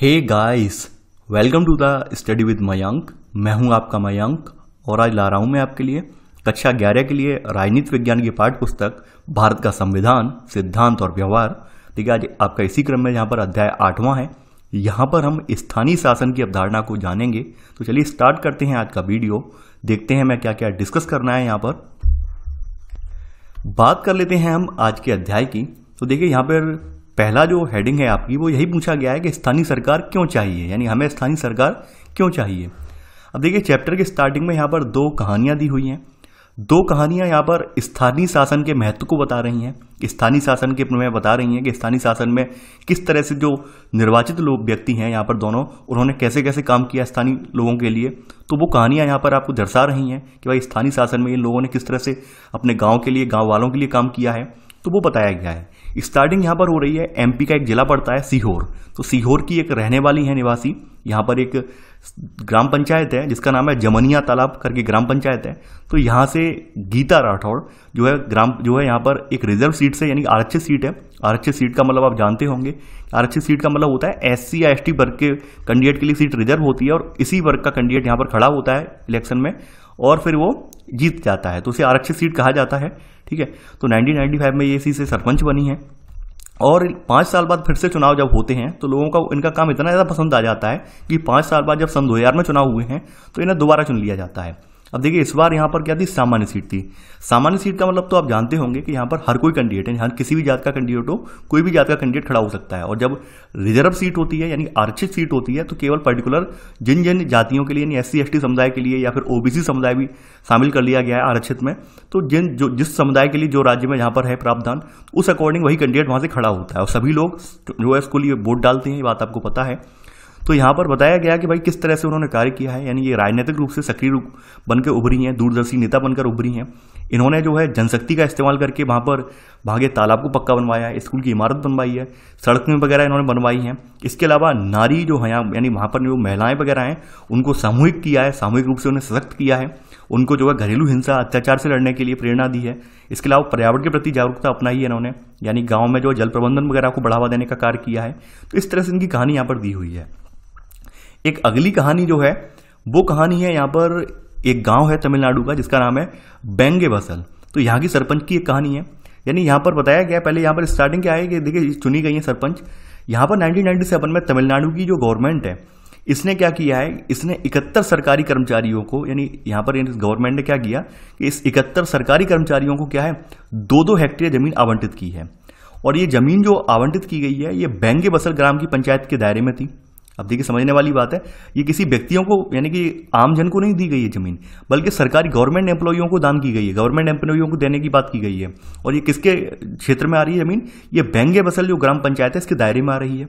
hey guys welcome to the study with Mayank मैं हूं आपका मयंक और आज ला रहा हूं मैं आपके लिए कक्षा ग्यारह के लिए राजनीति विज्ञान की पाठ पुस्तक भारत का संविधान सिद्धांत और व्यवहार देखिए आज आपका इसी क्रम में यहां पर अध्याय आठवां है यहां पर हम स्थानीय शासन की अवधारणा को जानेंगे तो चलिए स्टार्ट करते हैं आज का वीडियो देखते हैं मैं क्या क्या डिस्कस करना है यहाँ पर बात कर लेते हैं हम आज के अध्याय की तो देखिए यहाँ पर पहला जो हेडिंग है आपकी वो यही पूछा गया है कि स्थानीय सरकार क्यों चाहिए यानी हमें स्थानीय सरकार क्यों चाहिए अब देखिए चैप्टर के स्टार्टिंग में यहाँ पर दो कहानियाँ दी हुई हैं दो कहानियाँ यहाँ पर स्थानीय शासन के महत्व को बता रही हैं स्थानीय शासन के में बता रही हैं कि स्थानीय शासन में किस तरह से जो निर्वाचित लोग व्यक्ति हैं यहाँ पर दोनों उन्होंने कैसे कैसे काम किया स्थानीय लोगों के लिए तो वो कहानियाँ यहाँ पर आपको दर्शा रही हैं कि भाई स्थानीय शासन में इन लोगों ने किस तरह से अपने गाँव के लिए गाँव वालों के लिए काम किया है तो वो बताया गया है स्टार्टिंग यहाँ पर हो रही है एमपी का एक जिला पड़ता है सीहोर तो सीहोर की एक रहने वाली है निवासी यहाँ पर एक ग्राम पंचायत है जिसका नाम है जमनिया तालाब करके ग्राम पंचायत है तो यहाँ से गीता राठौड़ जो है ग्राम जो है यहाँ पर एक रिजर्व सीट से यानी आरक्षित सीट है आरक्षित सीट का मतलब आप जानते होंगे आरक्षित सीट का मतलब होता है एस सी या एस टी वर्ग के कैंडिडेट के लिए सीट रिजर्व होती है और इसी वर्ग का कैंडिडेट यहाँ पर खड़ा होता है इलेक्शन में और फिर वो जीत जाता है तो उसे आरक्षित सीट कहा जाता है ठीक है तो 1995 में ये इसी से सरपंच बनी है और पांच साल बाद फिर से चुनाव जब होते हैं तो लोगों का इनका काम इतना ज़्यादा पसंद आ जाता है कि पांच साल बाद जब सन दो में चुनाव हुए हैं तो इन्हें दोबारा चुन लिया जाता है अब देखिए इस बार यहाँ पर क्या थी सामान्य सीट थी सामान्य सीट का मतलब तो आप जानते होंगे कि यहाँ पर हर कोई कैंडिडेट है हर किसी भी जात का कैंडिडेट हो कोई भी जात का कैंडिडेट खड़ा हो सकता है और जब रिजर्व सीट होती है यानी आरक्षित सीट होती है तो केवल पर्टिकुलर जिन जिन जातियों के लिए यानी एस सी समुदाय के लिए या फिर ओबीसी समुदाय भी शामिल कर लिया गया है आरक्षित में तो जिन जो जिस समुदाय के लिए जो राज्य में यहाँ पर है प्रावधान उस अकॉर्डिंग वही कैंडिडेट वहाँ से खड़ा होता है और सभी लोग जो है उसको लिए वोट डालते हैं ये बात आपको पता है तो यहाँ पर बताया गया कि भाई किस तरह से उन्होंने कार्य किया है यानी ये राजनीतिक रूप से सक्रिय रूप बनकर उभरी हैं दूरदर्शी नेता बनकर उभरी हैं इन्होंने जो है जनशक्ति का इस्तेमाल करके वहाँ पर भागे तालाब को पक्का बनवाया है स्कूल की इमारत बनवाई है सड़कें वगैरह इन्होंने बनवाई हैं इसके अलावा नारी जो है यानी वहाँ पर जो महिलाएं वगैरह हैं उनको सामूहिक किया है सामूहिक रूप से उन्हें सशक्त किया है उनको जो है घरेलू हिंसा अत्याचार से लड़ने के लिए प्रेरणा दी है इसके अलावा पर्यावरण के प्रति जागरूकता अपनाई है इन्होंने यानी गाँव में जो जल प्रबंधन वगैरह को बढ़ावा देने का कार्य किया है तो इस तरह से इनकी कहानी यहाँ पर दी हुई है एक अगली कहानी जो है वो कहानी है यहाँ पर एक गांव है तमिलनाडु का जिसका नाम है बेंगे बसल तो यहाँ की सरपंच की एक कहानी है यानी यहाँ पर बताया गया पहले यहाँ पर स्टार्टिंग क्या है कि देखिए चुनी गई है सरपंच यहाँ पर 1997 में तमिलनाडु की जो गवर्नमेंट है इसने क्या किया है इसने इकहत्तर सरकारी कर्मचारियों को यानी यहाँ पर गवर्नमेंट ने क्या किया कि इस इकहत्तर सरकारी कर्मचारियों को क्या है दो दो हेक्टेयर जमीन आवंटित की है और ये जमीन जो आवंटित की गई है ये बैंगे बसल ग्राम की पंचायत के दायरे में थी अब देखिए समझने वाली बात है ये किसी व्यक्तियों को यानी कि आम जन को नहीं दी गई है ज़मीन बल्कि सरकारी गवर्नमेंट एम्प्लॉयों को दान की गई है गवर्नमेंट एम्प्लॉयों को देने की बात की गई है और ये किसके क्षेत्र में आ रही है ज़मीन ये बैंगे बसल जो ग्राम पंचायत है इसके दायरे में आ रही है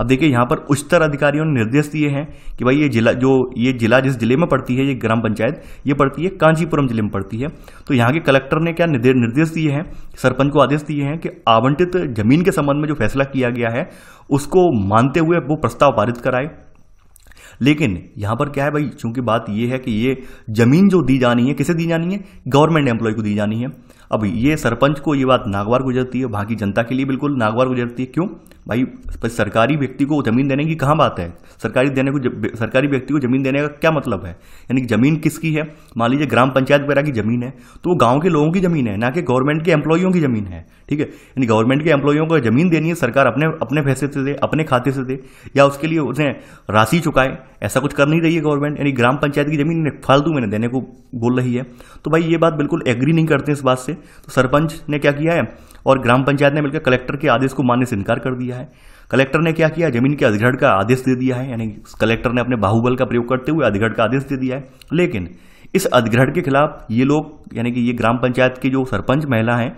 अब देखिए यहां पर उच्चतर अधिकारियों ने निर्देश दिए हैं कि भाई ये जिला जो ये जिला जिस जिले में पड़ती है ये ग्राम पंचायत ये पड़ती है कांचीपुरम जिले में पड़ती है तो यहाँ के कलेक्टर ने क्या निर्देश दिए हैं सरपंच को आदेश दिए हैं कि आवंटित जमीन के संबंध में जो फैसला किया गया है उसको मानते हुए वो प्रस्ताव पारित कराए लेकिन यहां पर क्या है भाई चूंकि बात यह है कि ये जमीन जो दी जानी है किसे दी जानी है गवर्नमेंट एम्प्लॉय को दी जानी है अब ये सरपंच को ये बात नागवार गुजरती है बाकी जनता के लिए बिल्कुल नागवार गुजरती है क्यों भाई सरकारी व्यक्ति को ज़मीन देने की कहाँ बात है सरकारी देने को सरकारी व्यक्ति को ज़मीन देने का क्या मतलब है यानी कि ज़मीन किसकी है मान लीजिए ग्राम पंचायत वगैरह की ज़मीन है तो वो गाँव के लोगों की ज़मीन है ना कि गवर्नमेंट के एम्प्लॉयों की ज़मीन है ठीक है यानी गवर्नमेंट के एम्प्लॉयों को ज़मीन देनी है सरकार अपने अपने पैसे से दे अपने खाते से दे या उसके लिए उसने राशि चुकाए ऐसा कुछ कर नहीं रही है गवर्नमेंट यानी ग्राम पंचायत की ज़मीन फालतू मैंने देने को बोल रही है तो भाई ये बात बिल्कुल एग्री नहीं करते इस बात से तो सरपंच ने क्या किया है और ग्राम पंचायत ने मिलकर कलेक्टर के आदेश को मानने से इनकार कर दिया है है कलेक्टर ने क्या किया जमीन के अधिग्रहण का आदेश दे दिया है यानी कलेक्टर ने अपने बाहुबल का प्रयोग करते हुए अधिग्रहण का आदेश दे दिया है लेकिन इस अधिग्रहण के खिलाफ ये लोग यानी कि ये ग्राम पंचायत की जो सरपंच महिला हैं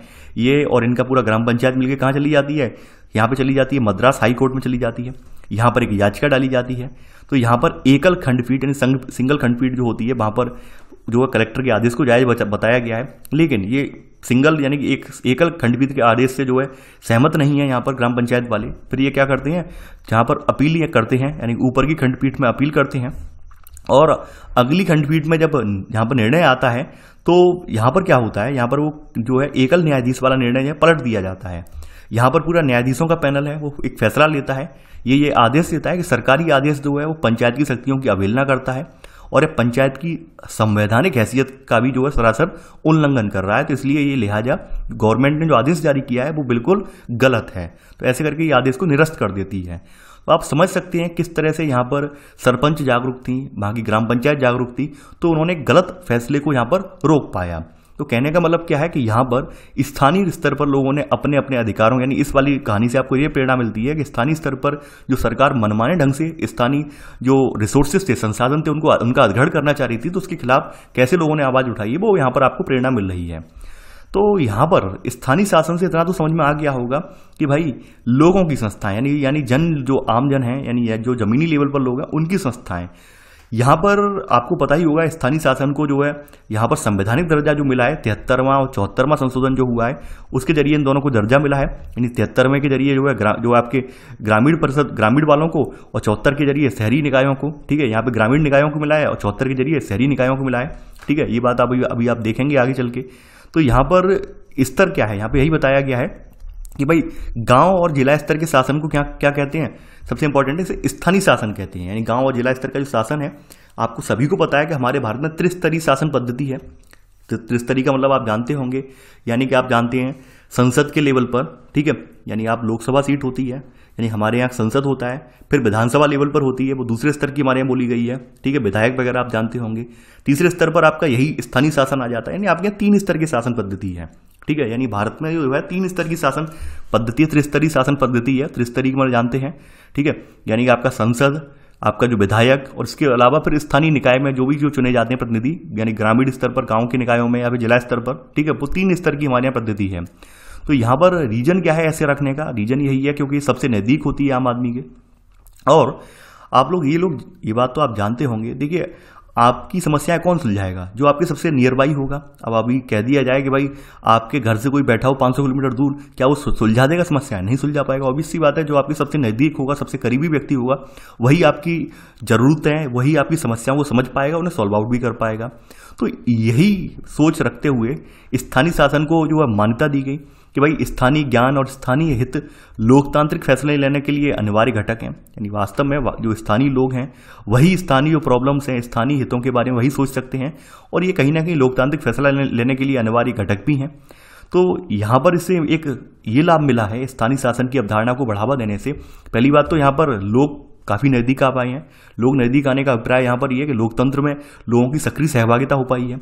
ये और इनका पूरा ग्राम पंचायत मिलकर कहाँ चली जाती है यहाँ पर चली जाती है मद्रास हाई कोर्ट में चली जाती है यहाँ पर एक याचिका डाली जाती है तो यहाँ पर एकल खंडपीठ यानी सिंगल खंडपीठ जो होती है वहाँ पर जो कलेक्टर के आदेश को जायज बताया गया है लेकिन ये सिंगल यानी कि एक एकल खंडपीठ के आदेश से जो है सहमत नहीं है यहाँ पर ग्राम पंचायत वाले फिर ये क्या करते हैं जहाँ पर अपील ये करते हैं यानी ऊपर की खंडपीठ में अपील करते हैं और अगली खंडपीठ में जब यहाँ पर निर्णय आता है तो यहाँ पर क्या होता है यहाँ पर वो जो है एकल न्यायाधीश वाला निर्णय पलट दिया जाता है यहाँ पर पूरा न्यायाधीशों का पैनल है वो एक फैसला लेता है ये ये आदेश देता है कि सरकारी आदेश जो है वो पंचायत की शक्तियों की अवहेलना करता है और यह पंचायत की संवैधानिक हैसियत का भी जो है सरासर उल्लंघन कर रहा है तो इसलिए ये लिहाजा गवर्नमेंट ने जो आदेश जारी किया है वो बिल्कुल गलत है तो ऐसे करके ये आदेश को निरस्त कर देती है तो आप समझ सकते हैं किस तरह से यहाँ पर सरपंच जागरूक थी वहाँ की ग्राम पंचायत जागरूक थी तो उन्होंने गलत फैसले को यहाँ पर रोक पाया तो कहने का मतलब क्या है कि यहाँ पर स्थानीय स्तर पर लोगों ने अपने अपने अधिकारों यानी इस वाली कहानी से आपको ये प्रेरणा मिलती है कि स्थानीय स्तर पर जो सरकार मनमाने ढंग से स्थानीय जो रिसोर्सेज थे संसाधन थे उनको उनका अधगढ़ करना चाह रही थी तो उसके खिलाफ कैसे लोगों ने आवाज़ उठाई वो यहाँ पर आपको प्रेरणा मिल रही है तो यहाँ पर स्थानीय शासन से इतना तो समझ में आ गया होगा कि भाई लोगों की संस्थाएं यानी यानी जन जो आमजन हैं यानी जो जमीनी लेवल पर लोग हैं उनकी संस्थाएं यहाँ पर आपको पता ही होगा स्थानीय शासन को जो है यहाँ पर संवैधानिक दर्जा जो मिला है तिहत्तरवां और चौहत्तरवां संशोधन जो हुआ है उसके जरिए इन दोनों को दर्जा मिला है यानी तिहत्तरवें के जरिए जो है जो आपके ग्रामीण परिषद ग्रामीण वालों को और चौहत्तर के जरिए शहरी निकायों को ठीक है यहाँ पर ग्रामीण निकायों को मिला है और चौहत्तर के जरिए शहरी निकायों को मिला है ठीक है ये बात आप अभी आप देखेंगे आगे चल के तो यहाँ पर स्तर क्या है यहाँ पर यही बताया गया है कि भाई गांव और जिला स्तर के शासन को क्या क्या कहते हैं सबसे इंपॉर्टेंट है इसे स्थानीय शासन कहते हैं यानी गांव और जिला स्तर का जो शासन है आपको सभी को पता है कि हमारे भारत में त्रिस्तरीय शासन पद्धति है तो त्रिस्तरीय का मतलब आप जानते होंगे यानी कि आप जानते हैं संसद के लेवल पर ठीक है यानी आप लोकसभा सीट होती है यानी हमारे यहाँ संसद होता है फिर विधानसभा लेवल पर होती है वो दूसरे स्तर की हमारे यहाँ बोली गई है ठीक है विधायक वगैरह आप जानते होंगे तीसरे स्तर पर आपका यही स्थानीय शासन आ जाता है यानी आपके यहाँ तीन स्तर की शासन पद्धति है ठीक है यानी भारत में जो है तीन स्तर की शासन पद्धति त्रिस्तरीय शासन पद्धति है त्रिस्तरीय मतलब जानते हैं ठीक है यानी कि आपका संसद आपका जो विधायक और इसके अलावा फिर स्थानीय निकाय में जो भी जो चुने जाते हैं प्रतिनिधि यानी ग्रामीण स्तर पर गांव के निकायों में या फिर जिला स्तर पर ठीक है वो तीन स्तर की हमारे यहाँ पद्धति है तो यहाँ पर रीजन क्या है ऐसे रखने का रीजन यही है क्योंकि सबसे नज़दीक होती है आम आदमी के और आप लोग ये लोग ये बात तो आप जानते होंगे देखिए आपकी समस्याएं कौन सुलझाएगा जो आपके सबसे नियर बाई होगा अब अभी कह दिया जाए कि भाई आपके घर से कोई बैठा हो 500 किलोमीटर दूर क्या वो सुलझा देगा समस्याएं नहीं सुलझा पाएगा ऑब्वियस सी बात है जो आपके सबसे नज़दीक होगा सबसे करीबी व्यक्ति होगा वही आपकी ज़रूरतें वही आपकी समस्याओं को समझ पाएगा उन्हें सॉल्व आउट भी कर पाएगा तो यही सोच रखते हुए स्थानीय शासन को जो है मान्यता दी गई कि भाई स्थानीय ज्ञान और स्थानीय हित लोकतांत्रिक फैसले लेने के लिए अनिवार्य घटक हैं यानी वास्तव में जो स्थानीय लोग हैं वही स्थानीय प्रॉब्लम्स हैं स्थानीय हितों के बारे में वही सोच सकते हैं और ये कहीं ना कहीं लोकतांत्रिक फैसला लेने के लिए अनिवार्य घटक भी हैं तो यहाँ पर इससे एक ये लाभ मिला है स्थानीय शासन की अवधारणा को बढ़ावा देने से पहली बात तो यहाँ पर लोग काफ़ी नज़दीक आ पाए हैं लोग नज़दीक आने का अभिप्राय यहाँ पर यह है कि लोकतंत्र में लोगों की सक्रिय सहभागिता हो पाई है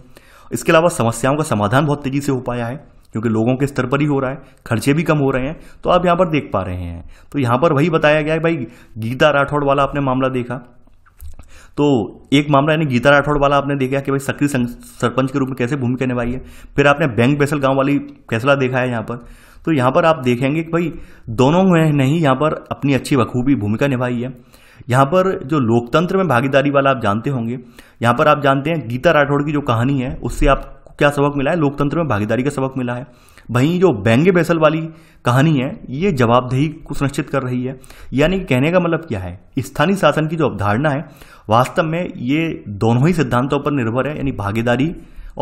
इसके अलावा समस्याओं का समाधान बहुत तेज़ी से हो पाया है क्योंकि लोगों के स्तर पर ही हो रहा है खर्चे भी कम हो रहे हैं तो आप यहाँ पर देख पा रहे हैं तो यहाँ पर वही बताया गया है भाई गीता राठौड़ वाला आपने मामला देखा तो एक मामला यानी गीता राठौड़ वाला आपने देखा कि भाई सक्रिय सरपंच के रूप में कैसे भूमिका निभाई है फिर आपने बैंक बेसल गांव वाली फैसला देखा है यहाँ पर तो यहाँ पर आप देखेंगे कि भाई दोनों ने ही यहाँ पर अपनी अच्छी बखूबी भूमिका निभाई है यहाँ पर जो लोकतंत्र में भागीदारी वाला आप जानते होंगे यहाँ पर आप जानते हैं गीता राठौड़ की जो कहानी है उससे आप क्या सबक मिला है लोकतंत्र में भागीदारी का सबक मिला है वहीं जो बैंगे बैसल वाली कहानी है ये जवाबदेही को सुनिश्चित कर रही है यानी कहने का मतलब क्या है स्थानीय शासन की जो अवधारणा है वास्तव में ये दोनों ही सिद्धांतों पर निर्भर है यानी भागीदारी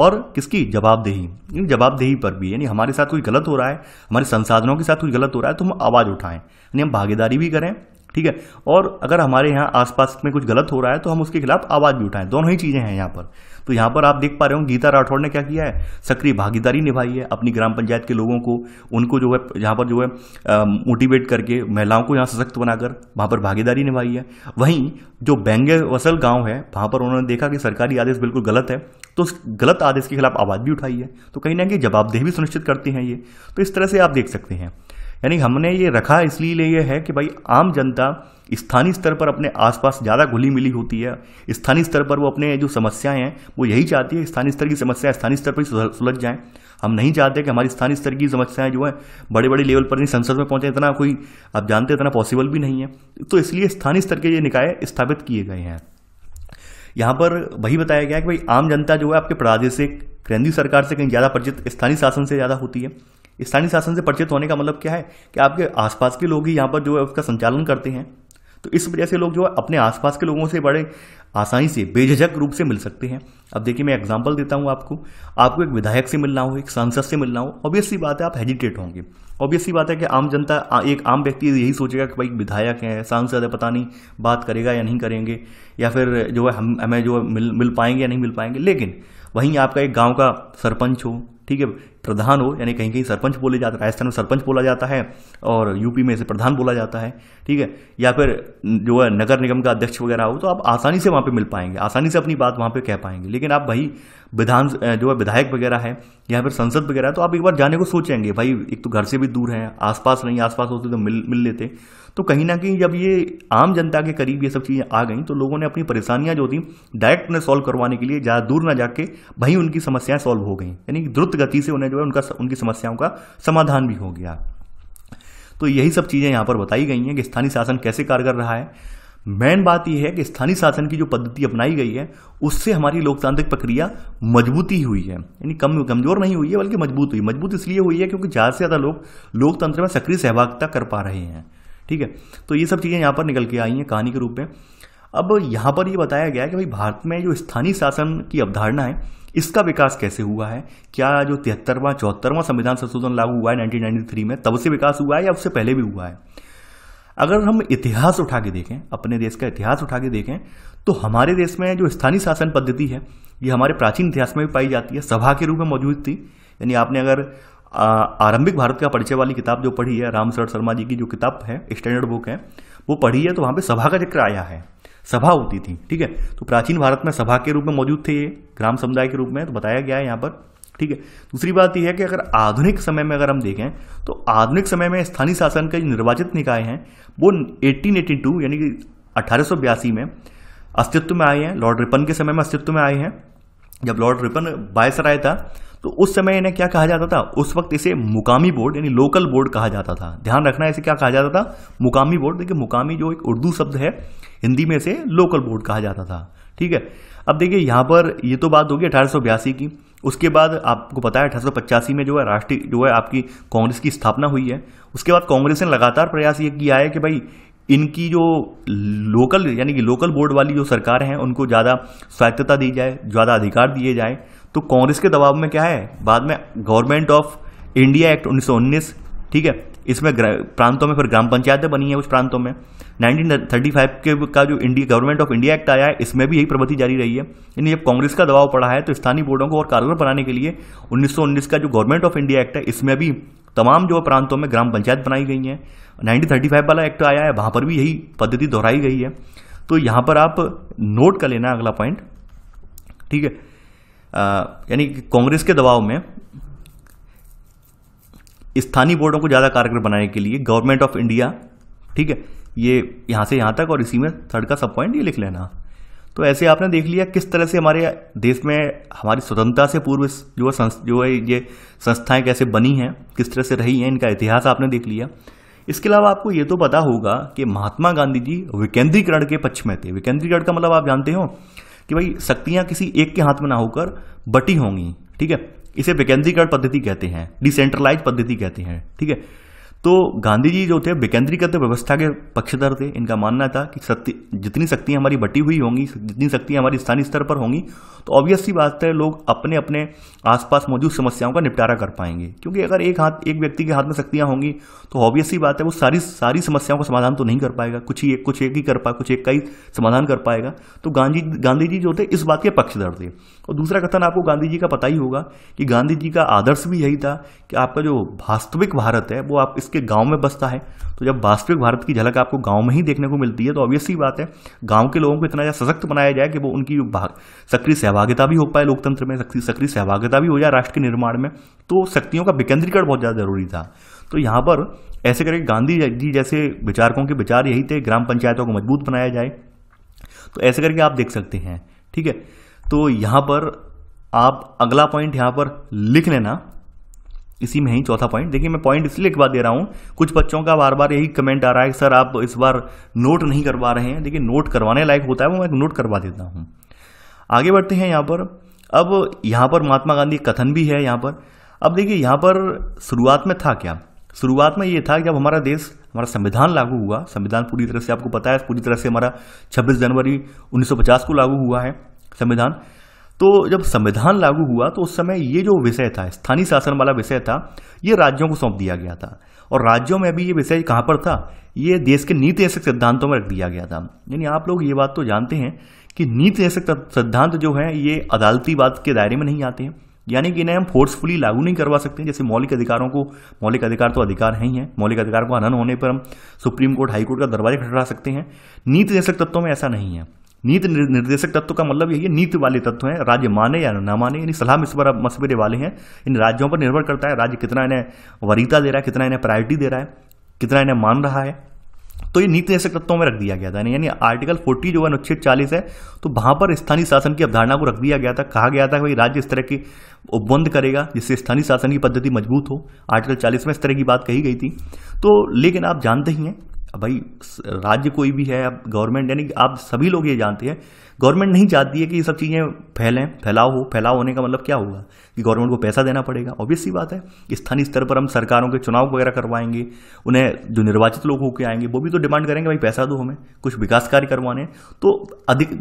और किसकी जवाबदेही इन जवाबदेही पर भी यानी हमारे साथ कुछ गलत हो रहा है हमारे संसाधनों के साथ कुछ गलत हो रहा है तो हम आवाज़ उठाएं यानी हम भागीदारी भी करें ठीक है और अगर हमारे यहाँ आसपास में कुछ गलत हो रहा है तो हम उसके खिलाफ आवाज़ भी उठाएं दोनों ही चीज़ें हैं यहाँ पर तो यहाँ पर आप देख पा रहे हो गीता राठौड़ ने क्या किया है सक्रिय भागीदारी निभाई है अपनी ग्राम पंचायत के लोगों को उनको जो है यहाँ पर जो है मोटिवेट करके महिलाओं को यहाँ सशक्त बनाकर वहाँ पर भागीदारी निभाई है वहीं जो बैंगे वसल गाँव है वहाँ पर उन्होंने देखा कि सरकारी आदेश बिल्कुल गलत है तो उस गलत आदेश के खिलाफ आवाज़ भी उठाई है तो कहीं ना कहीं जवाबदेही भी सुनिश्चित करते हैं ये तो इस तरह से आप देख सकते हैं यानी हमने ये रखा इसलिए ये है कि भाई आम जनता स्थानीय स्तर पर अपने आसपास ज़्यादा घुली मिली होती है स्थानीय स्तर पर वो अपने जो समस्याएं हैं वो यही चाहती है स्थानीय स्तर की समस्याएं स्थानीय स्तर पर ही सुलझ जाएं हम नहीं चाहते कि हमारी स्थानीय स्तर की समस्याएं जो हैं बड़े बड़े लेवल पर नहीं संसद में पहुंचे इतना कोई आप जानते इतना पॉसिबल भी नहीं है तो इसलिए स्थानीय स्तर के ये निकाय स्थापित किए गए हैं यहाँ पर वही बताया गया है कि भाई आम जनता जो है आपके प्रादेशिक केंद्रीय सरकार से कहीं ज़्यादा परिचित स्थानीय शासन से ज़्यादा होती है स्थानीय शासन से परिचित होने का मतलब क्या है कि आपके आसपास के लोग ही यहाँ पर जो है उसका संचालन करते हैं तो इस वजह से लोग जो है अपने आसपास के लोगों से बड़े आसानी से बेझिझक रूप से मिल सकते हैं अब देखिए मैं एग्जाम्पल देता हूँ आपको आपको एक विधायक से मिलना हो एक सांसद से मिलना हो ऑब्वियस सी बात है आप हेजिटेट होंगे ऑब्वियस सी बात है कि आम जनता एक आम व्यक्ति यही सोचेगा कि भाई विधायक है सांसद है पता नहीं बात करेगा या नहीं करेंगे या फिर जो है हम हमें जो मिल मिल पाएंगे या नहीं मिल पाएंगे लेकिन वहीं आपका एक गाँव का सरपंच हो ठीक है प्रधान हो यानी कहीं कहीं सरपंच बोले जाते राजस्थान में सरपंच बोला जाता है और यूपी में इसे प्रधान बोला जाता है ठीक है या फिर जो है नगर निगम का अध्यक्ष वगैरह हो तो आप आसानी से वहाँ पर मिल पाएंगे आसानी से अपनी बात वहाँ पर कह पाएंगे लेकिन आप भाई विधान जो है विधायक वगैरह है या फिर संसद वगैरह तो आप एक बार जाने को सोचेंगे भाई एक तो घर से भी दूर हैं आसपास नहीं आसपास होते तो मिल मिल लेते तो कहीं ना कहीं जब ये आम जनता के करीब ये सब चीज़ें आ गई तो लोगों ने अपनी परेशानियां जो थी डायरेक्ट उन्हें सॉल्व करवाने के लिए ज़्यादा दूर ना जाके वहीं उनकी समस्याएं सॉल्व हो गई यानी कि द्रुत गति से उन्हें जो है उनका उनकी समस्याओं का समाधान भी हो गया तो यही सब चीज़ें यहाँ पर बताई गई हैं कि स्थानीय शासन कैसे कारगर रहा है मेन बात यह है कि स्थानीय शासन की जो पद्धति अपनाई गई है उससे हमारी लोकतांत्रिक प्रक्रिया मजबूती हुई है यानी कम कमजोर नहीं हुई है बल्कि मजबूत हुई मजबूत इसलिए हुई है क्योंकि ज़्यादा से ज़्यादा लोग लोकतंत्र में सक्रिय सहभागिता कर पा रहे हैं ठीक है तो ये सब चीज़ें यहाँ पर निकल के आई हैं कहानी के रूप में अब यहाँ पर ये बताया गया है कि भाई भारत में जो स्थानीय शासन की अवधारणा है इसका विकास कैसे हुआ है क्या जो तिहत्तरवां चौहत्तरवां संविधान संशोधन लागू हुआ है नाइनटीन में तब से विकास हुआ है या उससे पहले भी हुआ है अगर हम इतिहास उठा के देखें अपने देश का इतिहास उठा के देखें तो हमारे देश में जो स्थानीय शासन पद्धति है ये हमारे प्राचीन इतिहास में भी पाई जाती है सभा के रूप में मौजूद थी यानी आपने अगर आरंभिक भारत का परिचय वाली किताब जो पढ़ी है राम शरण शर्मा जी की जो किताब है स्टैंडर्ड बुक है वो पढ़ी है तो वहाँ पे सभा का जिक्र आया है सभा होती थी ठीक है तो प्राचीन भारत में सभा के रूप में मौजूद थे ये ग्राम समुदाय के रूप में तो बताया गया है यहाँ पर ठीक है दूसरी बात यह है कि अगर आधुनिक समय में अगर हम देखें तो आधुनिक समय में स्थानीय शासन के निर्वाचित निकाय हैं वो 1882 यानी कि अठारह में अस्तित्व में आए हैं लॉर्ड रिपन के समय में अस्तित्व में आए हैं जब लॉर्ड रिपन बायसराय था तो उस समय इन्हें क्या कहा जाता था उस वक्त इसे मुकामी बोर्ड यानी लोकल बोर्ड कहा जाता था ध्यान रखना इसे क्या कहा जाता था मुकामी बोर्ड देखिए मुकामी जो एक उर्दू शब्द है हिंदी में इसे लोकल बोर्ड कहा जाता था ठीक है अब देखिए यहाँ पर ये तो बात होगी अठारह की उसके बाद आपको पता है अठारह में जो है राष्ट्रीय जो है आपकी कांग्रेस की स्थापना हुई है उसके बाद कांग्रेस ने लगातार प्रयास ये किया है कि भाई इनकी जो लोकल यानी कि लोकल बोर्ड वाली जो सरकार हैं उनको ज़्यादा स्वायत्तता दी जाए ज़्यादा अधिकार दिए जाए तो कांग्रेस के दबाव में क्या है बाद में गवर्नमेंट ऑफ इंडिया एक्ट 1919 ठीक है इसमें प्रांतों में फिर ग्राम पंचायतें बनी है उस प्रांतों में 1935 के का जो India government of India act आया है इसमें भी यही प्रवृत्ति जारी रही है यानी जब कांग्रेस का दबाव पड़ा है तो स्थानीय बोर्डों को और कारगर बनाने के लिए 1919 का जो गवर्नमेंट ऑफ इंडिया एक्ट है इसमें भी तमाम जो प्रांतों में ग्राम पंचायत बनाई गई हैं नाइनटीन वाला एक्ट तो आया है वहाँ पर भी यही पद्धति दोहराई गई है तो यहाँ पर आप नोट कर लेना अगला पॉइंट ठीक है यानी कांग्रेस के दबाव में स्थानीय बोर्डों को ज़्यादा कारगर बनाने के लिए गवर्नमेंट ऑफ इंडिया ठीक है ये यहाँ से यहाँ तक और इसी में थर्ड का सब पॉइंट ये लिख लेना तो ऐसे आपने देख लिया किस तरह से हमारे देश में हमारी स्वतंत्रता से पूर्व जो है जो है ये संस्थाएं कैसे बनी हैं किस तरह से रही हैं इनका इतिहास आपने देख लिया इसके अलावा आपको ये तो पता होगा कि महात्मा गांधी जी विकेंद्रीकरण के पक्ष में थे विकेंद्रीकरण का मतलब आप जानते हो कि भाई शक्तियां किसी एक के हाथ में ना होकर बटी होंगी ठीक है इसे विकेंद्रीकरण पद्धति कहते हैं डिसेंट्रलाइज पद्धति कहते हैं ठीक है तो गांधी जी जो थे विकेंद्रीकृत व्यवस्था के पक्षधर थे इनका मानना था कि शक्ति जितनी शक्तियाँ हमारी बटी हुई होंगी जितनी शक्तियाँ हमारी स्थानीय स्तर पर होंगी तो ऑब्वियसली बात है लोग अपने अपने आसपास मौजूद समस्याओं का निपटारा कर पाएंगे क्योंकि अगर एक हाथ एक व्यक्ति के हाथ में शक्तियाँ होंगी तो ऑब्वियसली बात है वो सारी सारी समस्याओं का समाधान तो नहीं कर पाएगा कुछ ही एक कुछ एक ही कर पाए कुछ एक का ही समाधान कर पाएगा तो गांधी गांधी जी जो थे इस बात के पक्षधर थे और दूसरा कथन आपको गांधी जी का पता ही होगा कि गांधी जी का आदर्श भी यही था कि आपका जो वास्तविक भारत है वो आप इसके गांव में बसता है तो जब वास्तविक भारत की झलक आपको गांव में ही देखने को मिलती है तो ऑब्वियस ही बात है गांव के लोगों को इतना ज़्यादा सशक्त बनाया जाए कि वो उनकी सक्रिय सहभागिता भी हो पाए लोकतंत्र में सक्रिय सहभागिता भी हो जाए राष्ट्र के निर्माण में तो शक्तियों का विकेंद्रीकरण बहुत ज़्यादा ज़रूरी था तो यहाँ पर ऐसे करके गांधी जी जैसे विचारकों के विचार यही थे ग्राम पंचायतों को मजबूत बनाया जाए तो ऐसे करके आप देख सकते हैं ठीक है तो यहाँ पर आप अगला पॉइंट यहाँ पर लिख लेना इसी में ही चौथा पॉइंट देखिए मैं पॉइंट इसलिए एक बार दे रहा हूँ कुछ बच्चों का बार बार यही कमेंट आ रहा है कि सर आप इस बार नोट नहीं करवा रहे हैं देखिए नोट करवाने लायक होता है वो मैं नोट करवा देता हूँ आगे बढ़ते हैं यहाँ पर अब यहाँ पर महात्मा गांधी कथन भी है यहाँ पर अब देखिए यहाँ पर शुरुआत में था क्या शुरुआत में ये था कि जब हमारा देश हमारा संविधान लागू हुआ संविधान पूरी तरह से आपको पता है पूरी तरह से हमारा 26 जनवरी 1950 को लागू हुआ है संविधान तो जब संविधान लागू हुआ तो उस समय ये जो विषय था स्थानीय शासन वाला विषय था ये राज्यों को सौंप दिया गया था और राज्यों में भी ये विषय कहाँ पर था ये देश के नीति ऐसे सिद्धांतों में रख दिया गया था यानी आप लोग ये बात तो जानते हैं कि नीति ऐसे सिद्धांत जो है ये अदालती बात के दायरे में नहीं आते हैं यानी कि इन्हें हम फोर्सफुली लागू नहीं करवा सकते जैसे मौलिक अधिकारों को मौलिक अधिकार तो अधिकार है ही है मौलिक अधिकार को हनन होने पर हम सुप्रीम कोर्ट हाईकोर्ट का दरवाजे खटरा सकते हैं नीति जैसे तत्वों में ऐसा नहीं है नीति निर्देशक तत्व का मतलब यही है नीति वाले तत्व हैं राज्य माने या ना माने यानी सलाह मशवरा मशवरे वाले हैं इन राज्यों पर निर्भर करता है राज्य कितना इन्हें वरीता दे रहा है कितना इन्हें प्रायोरिटी दे रहा है कितना इन्हें मान रहा है तो ये नीति निर्देशक तत्वों में रख दिया गया था यानी आर्टिकल फोर्टी जो है अनुच्छेद चालीस है तो वहां पर स्थानीय शासन की अवधारणा को रख दिया गया था कहा गया था कि भाई राज्य इस तरह की उपबंद करेगा जिससे स्थानीय शासन की पद्धति मजबूत हो आर्टिकल चालीस में इस तरह की बात कही गई थी तो लेकिन आप जानते ही हैं भाई राज्य कोई भी है गवर्नमेंट यानी आप सभी लोग ये जानते हैं गवर्नमेंट नहीं चाहती है कि ये सब चीज़ें फैलें फैलाव हो फैलाव होने का मतलब क्या होगा कि गवर्नमेंट को पैसा देना पड़ेगा ऑब्वियस सी बात है स्थानीय स्तर पर हम सरकारों के चुनाव वगैरह करवाएंगे उन्हें जो निर्वाचित लोग होकर आएंगे वो भी तो डिमांड करेंगे भाई पैसा दो हमें कुछ विकास कार्य करवाने तो अधिक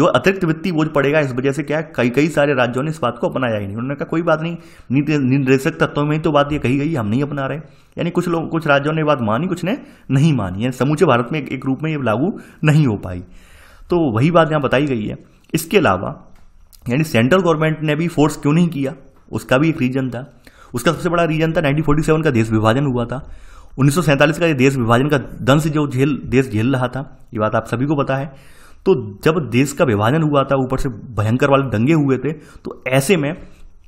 जो अतिरिक्त वित्तीय बोझ पड़ेगा इस वजह से क्या कई कई सारे राज्यों ने इस बात को अपनाया ही नहीं उन्होंने कहा कोई बात नहीं निर्देशक तत्वों में ही तो बात ये कही गई हम नहीं अपना रहे यानी कुछ लोग कुछ राज्यों ने बात मानी कुछ ने नहीं मानी यानी समूचे भारत में एक रूप में ये लागू नहीं हो पाई तो वही बात यहाँ बताई गई है इसके अलावा यानी सेंट्रल गवर्नमेंट ने भी फोर्स क्यों नहीं किया उसका भी एक रीजन था उसका सबसे बड़ा रीजन था 1947 का देश विभाजन हुआ था 1947 का ये देश विभाजन का दंश जो झेल देश झेल रहा था ये बात आप सभी को पता है तो जब देश का विभाजन हुआ था ऊपर से भयंकर वाले दंगे हुए थे तो ऐसे में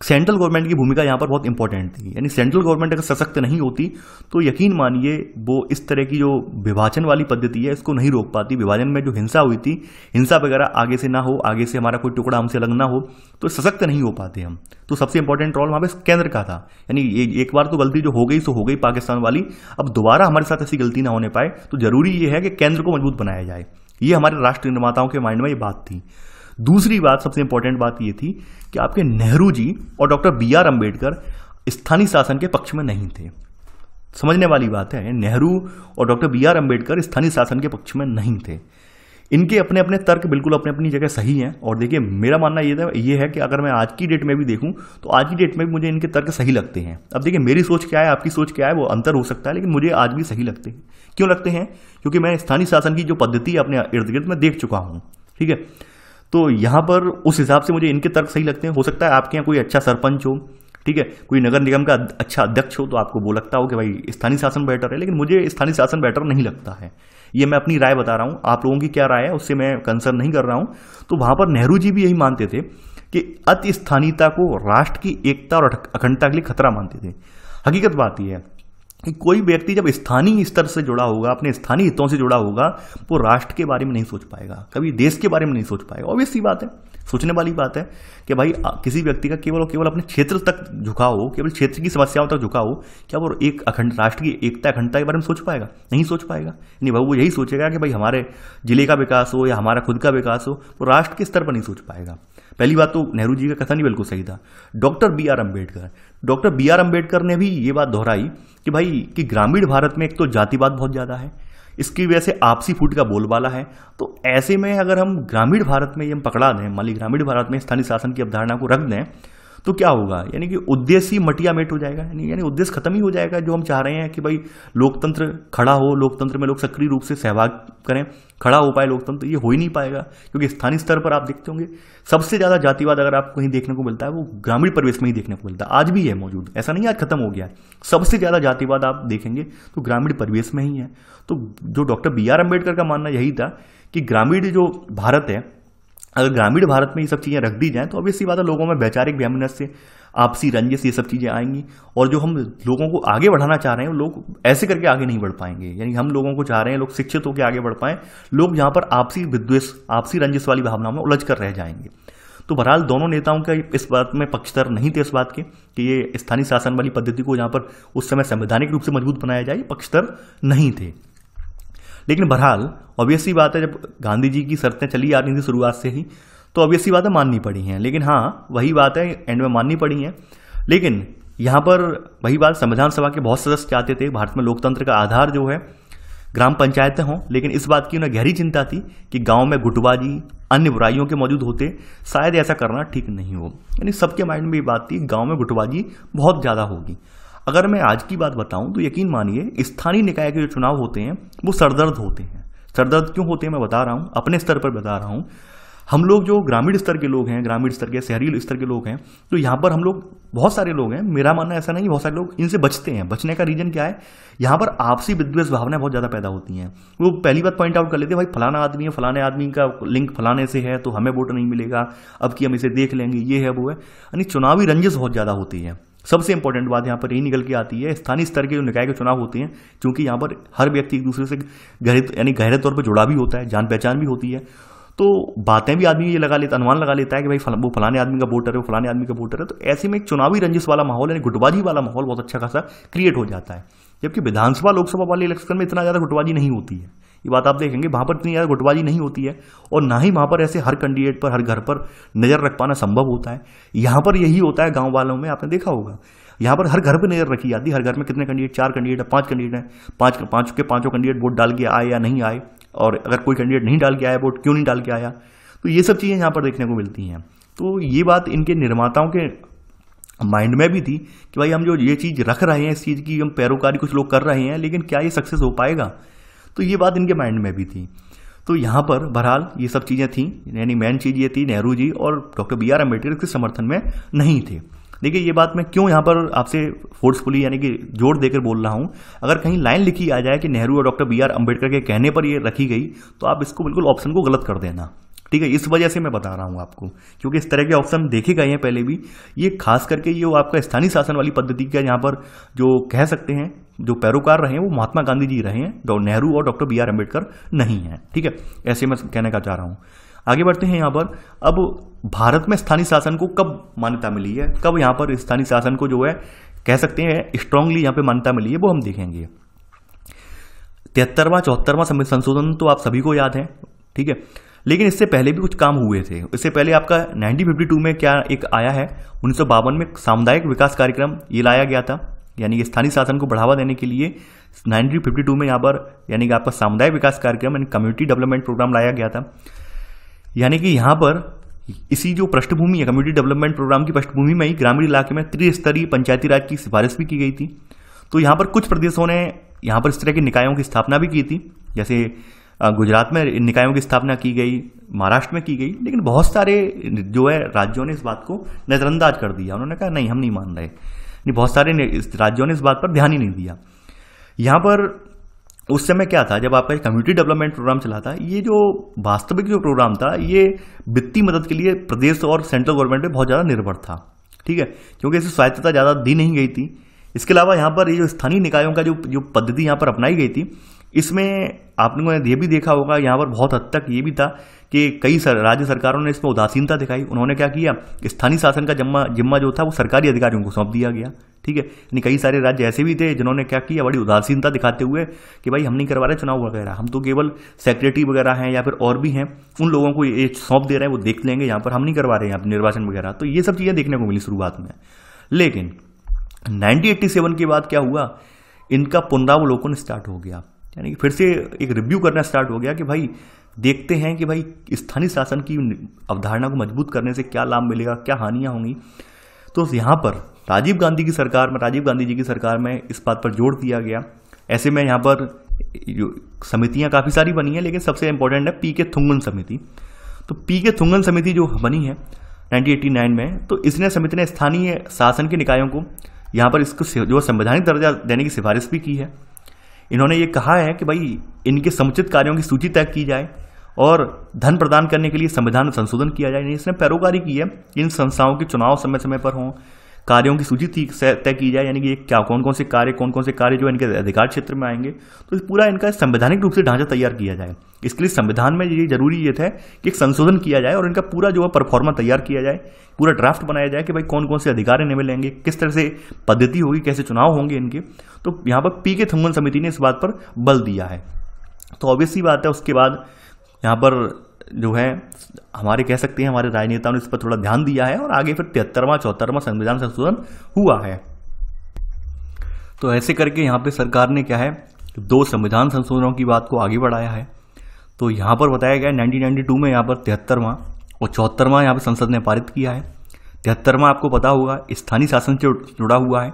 सेंट्रल गवर्नमेंट की भूमिका यहाँ पर बहुत इंपॉर्टेंट थी यानी सेंट्रल गवर्नमेंट अगर सशक्त नहीं होती तो यकीन मानिए वो इस तरह की जो विभाजन वाली पद्धति है इसको नहीं रोक पाती विभाजन में जो हिंसा हुई थी हिंसा वगैरह आगे से ना हो आगे से हमारा कोई टुकड़ा हमसे अलग ना हो तो सशक्त नहीं हो पाते हम तो सबसे इंपॉर्टेंट रोल वहाँ पर केंद्र का था यानी एक बार तो गलती जो हो गई सो हो गई पाकिस्तान वाली अब दोबारा हमारे साथ ऐसी गलती ना होने पाए तो जरूरी ये है कि केंद्र को मजबूत बनाया जाए ये हमारे राष्ट्र निर्माताओं के माइंड में ये बात थी दूसरी बात सबसे इंपॉर्टेंट बात ये थी कि आपके नेहरू जी और डॉक्टर बी आर अम्बेडकर स्थानीय शासन के पक्ष में नहीं थे समझने वाली बात है नेहरू और डॉक्टर बी आर अम्बेडकर स्थानीय शासन के पक्ष में नहीं थे इनके अपने अपने तर्क बिल्कुल अपने अपनी जगह सही हैं और देखिए मेरा मानना ये था ये है कि अगर मैं आज की डेट में भी देखूं तो आज की डेट में भी मुझे इनके तर्क सही लगते हैं अब देखिए मेरी सोच क्या है आपकी सोच क्या है वो अंतर हो सकता है लेकिन मुझे आज भी सही लगते हैं क्यों लगते हैं क्योंकि मैं स्थानीय शासन की जो पद्धति अपने इर्द गिर्द में देख चुका हूँ ठीक है तो यहाँ पर उस हिसाब से मुझे इनके तर्क सही लगते हैं हो सकता है आपके यहाँ कोई अच्छा सरपंच हो ठीक है कोई नगर निगम का अच्छा अध्यक्ष हो तो आपको वो लगता हो कि भाई स्थानीय शासन बेटर है लेकिन मुझे स्थानीय शासन बेटर नहीं लगता है ये मैं अपनी राय बता रहा हूँ आप लोगों की क्या राय है उससे मैं कंसर्न नहीं कर रहा हूँ तो वहाँ पर नेहरू जी भी यही मानते थे कि अति स्थानीयता को राष्ट्र की एकता और अखंडता के लिए खतरा मानते थे हकीकत बात यह है कि कोई व्यक्ति जब स्थानीय स्तर से जुड़ा होगा अपने स्थानीय हितों से जुड़ा होगा वो राष्ट्र के बारे में नहीं सोच पाएगा कभी देश के बारे में नहीं सोच पाएगा ऑब्वियस सी बात है सोचने वाली बात है कि भाई किसी व्यक्ति का केवल और केवल अपने क्षेत्र तक झुका हो केवल क्षेत्र की समस्याओं तक झुका हो क्या वो एक अखंड राष्ट्र की एकता अखंडता के बारे में सोच पाएगा नहीं सोच पाएगा नहीं भाई वो यही सोचेगा कि भाई हमारे जिले का विकास हो या हमारा खुद का विकास हो वो राष्ट्र के स्तर पर नहीं सोच पाएगा पहली बात तो नेहरू जी का कथन ही बिल्कुल सही था doctor B R Ambedkar doctor B R Ambedkar ने भी ये बात दोहराई कि भाई कि ग्रामीण भारत में एक तो जातिवाद बहुत ज़्यादा है इसकी वजह से आपसी फूट का बोलबाला है तो ऐसे में अगर हम ग्रामीण भारत में ये हम पकड़ा दें मान ली ग्रामीण भारत में स्थानीय शासन की अवधारणा को रख दें तो क्या होगा यानी कि उद्देश्य ही मटियामेट हो जाएगा यानी यानी उद्देश्य खत्म ही हो जाएगा जो हम चाह रहे हैं कि भाई लोकतंत्र खड़ा हो लोकतंत्र में लोग सक्रिय रूप से सहभाग करें खड़ा हो पाए लोकतंत्र ये हो ही नहीं पाएगा क्योंकि स्थानीय स्तर पर आप देखते होंगे सबसे ज़्यादा जातिवाद अगर आपको कहीं देखने को मिलता है वो ग्रामीण परिवेश में ही देखने को मिलता है आज भी है मौजूद ऐसा नहीं आज खत्म हो गया है सबसे ज़्यादा जातिवाद आप देखेंगे तो ग्रामीण परिवेश में ही है तो जो डॉक्टर बी आर अम्बेडकर का मानना यही था कि ग्रामीण जो भारत है अगर ग्रामीण भारत में ये सब चीज़ें रख दी जाएँ तो इसी बात है लोगों में वैचारिक वैमनस से आपसी से ये सब चीज़ें आएंगी और जो हम लोगों को आगे बढ़ाना चाह रहे हैं लोग ऐसे करके आगे नहीं बढ़ पाएंगे यानी हम लोगों को चाह रहे हैं लोग शिक्षित होकर आगे बढ़ पाएँ लोग यहाँ पर आपसी विद्वेष आपसी रंजिस वाली भावनाओं में उलझ कर रह जाएंगे तो बहरहाल दोनों नेताओं का इस बात में पक्षधर नहीं थे इस बात के कि ये स्थानीय शासन वाली पद्धति को यहाँ पर उस समय संवैधानिक रूप से मजबूत बनाया जाए पक्षधर नहीं थे लेकिन बहरहाल ऑब्वियसली बात है जब गांधी जी की शर्तें चली आ रही थी शुरुआत से ही तो ऑब्वियसली बात बातें माननी पड़ी हैं लेकिन हाँ वही बात है एंड में माननी पड़ी हैं लेकिन यहाँ पर वही बात संविधान सभा के बहुत सदस्य चाहते थे भारत में लोकतंत्र का आधार जो है ग्राम पंचायतें हों लेकिन इस बात की उन्हें गहरी चिंता थी कि गांव में गुटबाजी अन्य बुराइयों के मौजूद होते शायद ऐसा करना ठीक नहीं हो यानी सबके माइंड में ये बात थी गांव में गुटबाजी बहुत ज़्यादा होगी अगर मैं आज की बात बताऊं तो यकीन मानिए स्थानीय निकाय के जो चुनाव होते हैं वो सरदर्द होते हैं सरदर्द क्यों होते हैं मैं बता रहा हूँ अपने स्तर पर बता रहा हूँ हम लोग जो ग्रामीण स्तर के लोग हैं ग्रामीण स्तर के शहरी स्तर के लोग हैं तो यहाँ पर हम लोग बहुत सारे लोग हैं मेरा मानना ऐसा नहीं बहुत सारे लोग इनसे बचते हैं बचने का रीजन क्या है यहाँ पर आपसी विद्वेष भावनाएं बहुत ज़्यादा पैदा होती हैं वो पहली बात पॉइंट आउट कर लेते हैं भाई फलाना आदमी है फलाने आदमी का लिंक फलाने से है तो हमें वोट नहीं मिलेगा अब कि हम इसे देख लेंगे ये है वो है यानी चुनावी रंजिश बहुत ज़्यादा होती है सबसे इंपॉर्टेंट बात यहाँ पर यही निकल के आती है स्थानीय स्तर के जो निकाय के चुनाव होते हैं क्योंकि यहाँ पर हर व्यक्ति एक दूसरे से गहरे यानी गहरे तौर पर जुड़ा भी होता है जान पहचान भी होती है तो बातें भी आदमी ये लगा लेता अनुमान लगा लेता है कि भाई फला, वो फलाने आदमी का वोटर है वो फलाने आदमी का वोटर है तो ऐसे में एक चुनावी रंजिश वाला माहौल यानी गुटबाजी वाला माहौल बहुत अच्छा खासा क्रिएट हो जाता है जबकि विधानसभा लोकसभा वाले इलेक्शन में इतना ज़्यादा गुटबाजी नहीं होती है ये बात आप देखेंगे वहाँ पर इतनी ज़्यादा गुटबाजी नहीं होती है और ना ही वहाँ पर ऐसे हर कैंडिडेट पर हर घर पर नज़र रख पाना संभव होता है यहाँ पर यही होता है गाँव वालों में आपने देखा होगा यहाँ पर हर घर पर नज़र रखी जाती है हर घर में कितने कैंडिडेट चार कैंडिडेट है पाँच कैंडिडेट हैं पाँच पाँच के पाँचों कैंडिडेट वोट डाल के आए या नहीं आए और अगर कोई कैंडिडेट नहीं डाल के आया वोट क्यों नहीं डाल के आया तो ये सब चीज़ें यहाँ पर देखने को मिलती हैं तो ये बात इनके निर्माताओं के माइंड में भी थी कि भाई हम जो ये चीज़ रख रहे हैं इस चीज़ की हम पैरोकारी कुछ लोग कर रहे हैं लेकिन क्या ये सक्सेस हो पाएगा तो ये बात इनके माइंड में भी थी तो यहाँ पर बहरहाल ये सब चीज़ें थी यानी मेन चीज़ ये थी नेहरू जी और डॉक्टर बी आर अम्बेडकर के समर्थन में नहीं थे देखिए ये बात मैं क्यों यहाँ पर आपसे फोर्सफुली यानी कि जोर देकर बोल रहा हूँ अगर कहीं लाइन लिखी आ जाए कि नेहरू और डॉक्टर बी आर अम्बेडकर के कहने पर ये रखी गई तो आप इसको बिल्कुल ऑप्शन को गलत कर देना ठीक है इस वजह से मैं बता रहा हूँ आपको क्योंकि इस तरह के ऑप्शन देखे गए हैं पहले भी ये खास करके ये आपका स्थानीय शासन वाली पद्धति का यहाँ पर जो कह सकते हैं जो पैरोकार रहे हैं वो महात्मा गांधी जी रहे हैं नेहरू और डॉक्टर बी आर अम्बेडकर नहीं हैं ठीक है ऐसे मैं कहने का चाह रहा हूँ आगे बढ़ते हैं यहाँ पर अब भारत में स्थानीय शासन को कब मान्यता मिली है कब यहाँ पर स्थानीय शासन को जो है कह सकते हैं स्ट्रांगली यहाँ पे मान्यता मिली है वो हम देखेंगे तिहत्तरवा चौहत्तरवा संशोधन तो आप सभी को याद है ठीक है लेकिन इससे पहले भी कुछ काम हुए थे इससे पहले आपका 1952 में क्या एक आया है उन्नीस में सामुदायिक विकास कार्यक्रम ये लाया गया था यानी कि स्थानीय शासन को बढ़ावा देने के लिए 1952 में यहाँ पर यानी कि आपका सामुदायिक विकास कार्यक्रम यानी कम्युनिटी डेवलपमेंट प्रोग्राम लाया गया था यानी कि यहाँ पर इसी जो पृष्ठभूमि है कम्युनिटी डेवलपमेंट प्रोग्राम की पृष्ठभूमि में ही ग्रामीण इलाके में त्रिस्तरीय पंचायती राज की सिफारिश भी की गई थी तो यहाँ पर कुछ प्रदेशों ने यहाँ पर इस तरह के निकायों की स्थापना भी की थी जैसे गुजरात में निकायों की स्थापना की गई महाराष्ट्र में की गई लेकिन बहुत सारे जो है राज्यों ने इस बात को नज़रअंदाज कर दिया उन्होंने कहा नहीं हम नहीं मान रहे बहुत सारे राज्यों ने इस बात पर ध्यान ही नहीं दिया यहाँ पर उस समय क्या था जब आपका कम्युनिटी डेवलपमेंट प्रोग्राम चला था ये जो वास्तविक जो प्रोग्राम था ये वित्तीय मदद के लिए प्रदेश और सेंट्रल गवर्नमेंट पे बहुत ज़्यादा निर्भर था ठीक है क्योंकि इसे स्वायत्तता ज़्यादा दी नहीं गई थी इसके अलावा यहाँ पर ये जो स्थानीय निकायों का जो जो पद्धति यहाँ पर अपनाई गई थी इसमें आपने ये भी देखा होगा यहाँ पर बहुत हद तक ये भी था कि कई सर, राज्य सरकारों ने इसमें उदासीनता दिखाई उन्होंने क्या किया स्थानीय शासन का जिम्मा जिम्मा जो था वो सरकारी अधिकारियों को सौंप दिया गया ठीक है यानी कई सारे राज्य ऐसे भी थे जिन्होंने क्या किया बड़ी उदासीनता दिखाते हुए कि भाई हम नहीं करवा रहे चुनाव वगैरह हम तो केवल सेक्रेटरी वगैरह हैं या फिर और भी हैं उन लोगों को ये सौंप दे रहे हैं वो देख लेंगे यहाँ पर हम नहीं करवा रहे हैं यहाँ पर निर्वाचन वगैरह तो ये सब चीज़ें देखने को मिली शुरुआत में लेकिन नाइनटीन के बाद क्या हुआ इनका पुनरावलोकन स्टार्ट हो गया यानी कि फिर से एक रिव्यू करना स्टार्ट हो गया कि भाई देखते हैं कि भाई स्थानीय शासन की अवधारणा को मजबूत करने से क्या लाभ मिलेगा क्या हानियाँ होंगी तो यहाँ पर राजीव गांधी की सरकार में राजीव गांधी जी की सरकार में इस बात पर जोर दिया गया ऐसे में यहाँ पर समितियाँ काफ़ी सारी बनी हैं लेकिन सबसे इम्पोर्टेंट है पी के थुंगन समिति तो पी के थुंगन समिति जो बनी है 1989 में तो इसने समिति ने स्थानीय शासन के निकायों को यहाँ पर इसको जो संवैधानिक दर्जा देने की सिफारिश भी की है इन्होंने ये कहा है कि भाई इनके समुचित कार्यों की सूची तय की जाए और धन प्रदान करने के लिए संविधान संशोधन किया जाए इसने पैरोकारी की है इन संस्थाओं के चुनाव समय समय पर हों कार्यों की सूची तय की जाए यानी कि क्या कौन कौन से कार्य कौन कौन से कार्य जो इनके अधिकार क्षेत्र में आएंगे तो पूरा इनका संवैधानिक रूप से ढांचा तैयार किया जाए इसके लिए संविधान में ये जरूरी ये था कि एक संशोधन किया जाए और इनका पूरा जो है परफॉर्मा तैयार किया जाए पूरा ड्राफ्ट बनाया जाए कि भाई कौन कौन से अधिकार इन्हें मिलेंगे किस तरह से पद्धति होगी कैसे चुनाव होंगे इनके तो यहाँ पर पी के थंगन समिति ने इस बात पर बल दिया है तो ही बात है उसके बाद यहाँ पर जो है हमारे कह सकते हैं हमारे राजनेताओं ने इस पर थोड़ा ध्यान दिया है और आगे फिर तिहत्तरवा चौहत्तरवा संविधान संशोधन हुआ है तो ऐसे करके यहाँ पे सरकार ने क्या है दो संविधान संशोधनों की बात को आगे बढ़ाया है तो यहाँ पर बताया गया नाइनटीन नाइन्टी टू में यहाँ पर तिहत्तरवा और चौहत्तरवा यहाँ पर संसद ने पारित किया है तिहत्तरवां आपको पता होगा स्थानीय शासन से जुड़ा हुआ है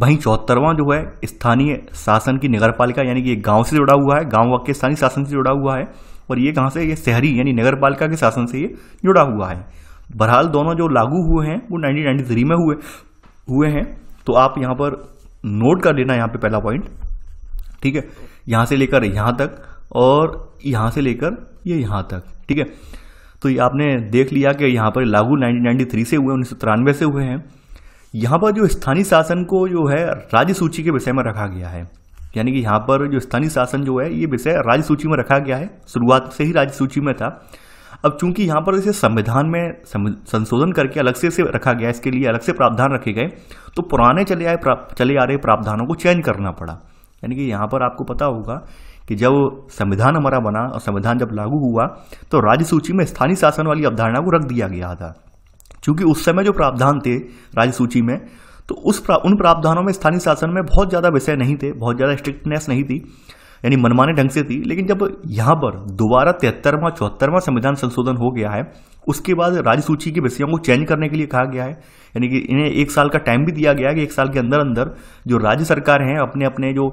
वहीं चौहत्तरवा जो है स्थानीय शासन की नगर पालिका यानी कि गांव से जुड़ा हुआ है गांव वक्त स्थानीय शासन से जुड़ा हुआ है और ये कहाँ से ये शहरी यानी नगर पालिका के शासन से ये जुड़ा हुआ है बहरहाल दोनों जो लागू हुए हैं वो नाइनटीन में हुए हुए हैं तो आप यहाँ पर नोट कर लेना यहाँ पे पहला पॉइंट ठीक है यहाँ से लेकर यहाँ तक और यहाँ से लेकर ये यहाँ तक ठीक है तो ये आपने देख लिया कि यहाँ पर लागू 1993 से हुए उन्नीस से हुए हैं यहाँ पर जो स्थानीय शासन को जो है राज्य सूची के विषय में रखा गया है यानी कि यहाँ पर जो स्थानीय शासन जो है ये विषय राज्य सूची में रखा गया है शुरुआत से ही राज्य सूची में था अब चूंकि यहाँ पर इसे संविधान में संशोधन करके अलग से रखा गया इसके लिए अलग से प्रावधान रखे गए तो पुराने चले आए चले आ रहे प्रावधानों को चेंज करना पड़ा यानी कि यहाँ पर आपको पता होगा कि जब संविधान हमारा बना और संविधान जब लागू हुआ तो राज्य सूची में स्थानीय शासन वाली अवधारणा को रख दिया गया था क्योंकि उस समय जो प्रावधान थे राज्य सूची में तो उस प्रा, उन प्रावधानों में स्थानीय शासन में बहुत ज़्यादा विषय नहीं थे बहुत ज़्यादा स्ट्रिक्टनेस नहीं थी यानी मनमाने ढंग से थी लेकिन जब यहाँ पर दोबारा तिहत्तरवां चौहत्तरवां संविधान संशोधन हो गया है उसके बाद राज्य सूची के विषयों को चेंज करने के लिए कहा गया है यानी कि इन्हें एक साल का टाइम भी दिया गया है कि एक साल के अंदर अंदर जो राज्य सरकार हैं अपने अपने जो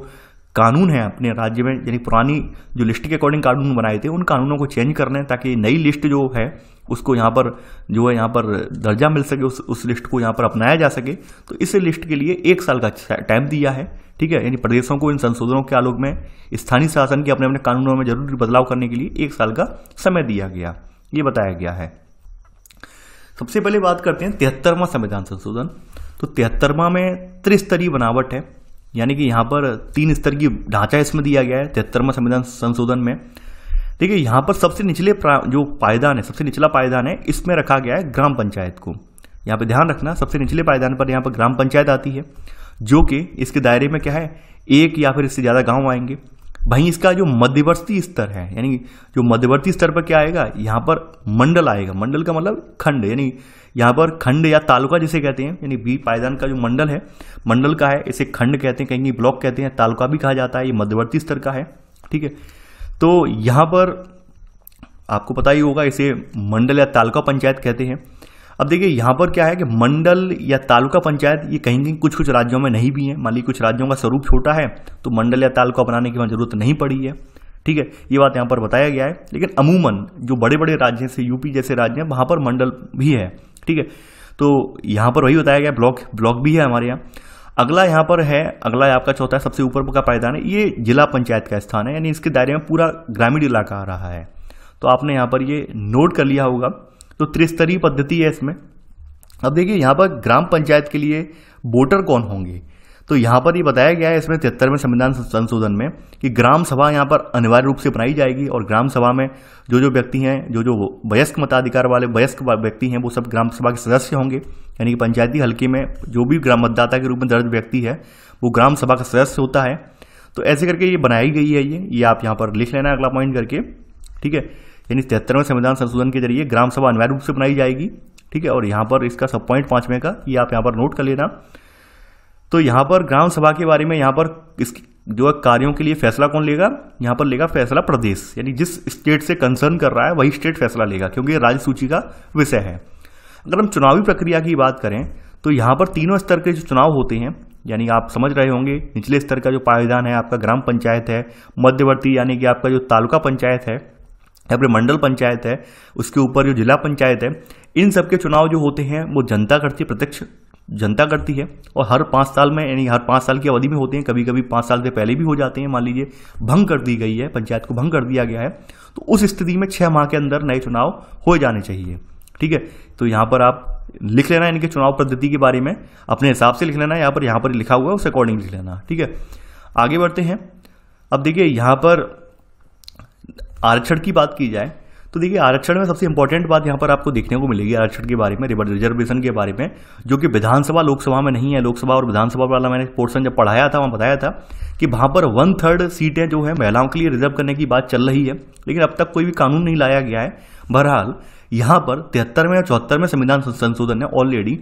कानून हैं अपने राज्य में यानी पुरानी जो लिस्ट के अकॉर्डिंग कानून बनाए थे उन कानूनों को चेंज करने ताकि नई लिस्ट जो है उसको यहाँ पर जो है यहाँ पर दर्जा मिल सके उस उस लिस्ट को यहाँ पर अपनाया जा सके तो इस लिस्ट के लिए एक साल का टाइम दिया है ठीक है यानी प्रदेशों को इन संशोधनों के आलोक में स्थानीय शासन के अपने अपने कानूनों में जरूरी बदलाव करने के लिए एक साल का समय दिया गया ये बताया गया है सबसे पहले बात करते हैं तिहत्तरवां संविधान संशोधन तो तिहत्तरवा में त्रिस्तरीय बनावट है यानी कि यहाँ पर तीन स्तर की ढांचा इसमें दिया गया है तिहत्तरवा संविधान संशोधन में देखिए यहाँ पर सबसे निचले जो पायदान है सबसे निचला पायदान है इसमें रखा गया है ग्राम पंचायत को यहाँ पर ध्यान रखना सबसे निचले पायदान पर यहाँ पर ग्राम पंचायत आती है जो कि इसके दायरे में क्या है एक या फिर इससे ज़्यादा गाँव आएंगे वहीं इसका जो मध्यवर्ती स्तर है यानी जो मध्यवर्ती स्तर पर क्या आएगा यहाँ पर मंडल आएगा मंडल का मतलब खंड यानी यहाँ पर खंड या तालुका जिसे कहते हैं यानी बी पायदान का जो मंडल है मंडल का है इसे खंड कहते हैं कहीं ब्लॉक कहते हैं तालुका भी कहा जाता है ये मध्यवर्ती स्तर का है ठीक है तो यहाँ पर आपको पता ही होगा इसे मंडल या तालुका पंचायत कहते हैं अब देखिए यहाँ पर क्या है कि मंडल या तालुका पंचायत ये कहीं कहीं कुछ कुछ राज्यों में नहीं भी है मान ली कुछ राज्यों का स्वरूप छोटा है तो मंडल या तालुका बनाने की जरूरत नहीं पड़ी है ठीक है ये बात यहाँ पर बताया गया है लेकिन अमूमन जो बड़े बड़े राज्य से यूपी जैसे राज्य हैं वहाँ पर मंडल भी है ठीक है तो यहाँ पर वही बताया गया ब्लॉक ब्लॉक भी है हमारे यहाँ अगला यहाँ पर है अगला आपका चौथा सबसे ऊपर का पायदान है ये जिला पंचायत का स्थान है यानी इसके दायरे में पूरा ग्रामीण इलाका आ रहा है तो आपने यहाँ पर ये नोट कर लिया होगा तो त्रिस्तरीय पद्धति है इसमें अब देखिए यहाँ पर ग्राम पंचायत के लिए वोटर कौन होंगे तो यहाँ पर ये बताया गया है इसमें तिहत्तरवें संविधान संशोधन में कि ग्राम सभा यहाँ पर अनिवार्य रूप से बनाई जाएगी और ग्राम सभा में जो जो व्यक्ति हैं जो जो वयस्क मताधिकार वाले वयस्क व्यक्ति हैं वो सब ग्राम सभा के सदस्य होंगे यानी कि पंचायती हल्के में जो भी ग्राम मतदाता के रूप में दर्ज व्यक्ति है वो ग्राम सभा का सदस्य होता है तो ऐसे करके ये बनाई गई है ये ये आप यहाँ पर लिख लेना अगला पॉइंट करके ठीक है यानी तिहत्तरवें संविधान संशोधन के जरिए ग्राम सभा अनिवार्य रूप से बनाई जाएगी ठीक है और यहाँ पर इसका सब पॉइंट पाँचवें का ये आप यहाँ पर नोट कर लेना तो यहाँ पर ग्राम सभा के बारे में यहाँ पर जो है कार्यों के लिए फैसला कौन लेगा यहाँ पर लेगा फैसला प्रदेश यानी जिस स्टेट से कंसर्न कर रहा है वही स्टेट फैसला लेगा क्योंकि राज्य सूची का विषय है अगर हम चुनावी प्रक्रिया की बात करें तो यहाँ पर तीनों स्तर के जो चुनाव होते हैं यानी आप समझ रहे होंगे निचले स्तर का जो पायदान है आपका ग्राम पंचायत है मध्यवर्ती यानी कि आपका जो तालुका पंचायत है या फिर मंडल पंचायत है उसके ऊपर जो जिला पंचायत है इन सब के चुनाव जो होते हैं वो जनता करती है प्रत्यक्ष जनता करती है और हर पाँच साल में यानी हर पाँच साल की अवधि में होते हैं कभी कभी पाँच साल से पहले भी हो जाते हैं मान लीजिए भंग कर दी गई है पंचायत को भंग कर दिया गया है तो उस स्थिति में छः माह के अंदर नए चुनाव हो जाने चाहिए ठीक है तो यहाँ पर आप लिख लेना इनके चुनाव पद्धति के बारे में अपने हिसाब से लिख लेना यहाँ पर यहाँ पर लिखा हुआ है उस अकॉर्डिंग लिख लेना ठीक है आगे बढ़ते हैं अब देखिए यहाँ पर आरक्षण की बात की जाए तो देखिए आरक्षण में सबसे इंपॉर्टेंट बात यहाँ पर आपको देखने को मिलेगी आरक्षण के बारे में रिजर्वेशन के बारे में जो कि विधानसभा लोकसभा में नहीं है लोकसभा और विधानसभा वाला मैंने पोर्सन जब पढ़ाया था वहाँ बताया था कि वहाँ पर वन थर्ड सीटें जो है महिलाओं के लिए रिजर्व करने की बात चल रही है लेकिन अब तक कोई भी कानून नहीं लाया गया है बहरहाल यहाँ पर तिहत्तर में और चौहत्तर में संविधान संशोधन ने ऑलरेडी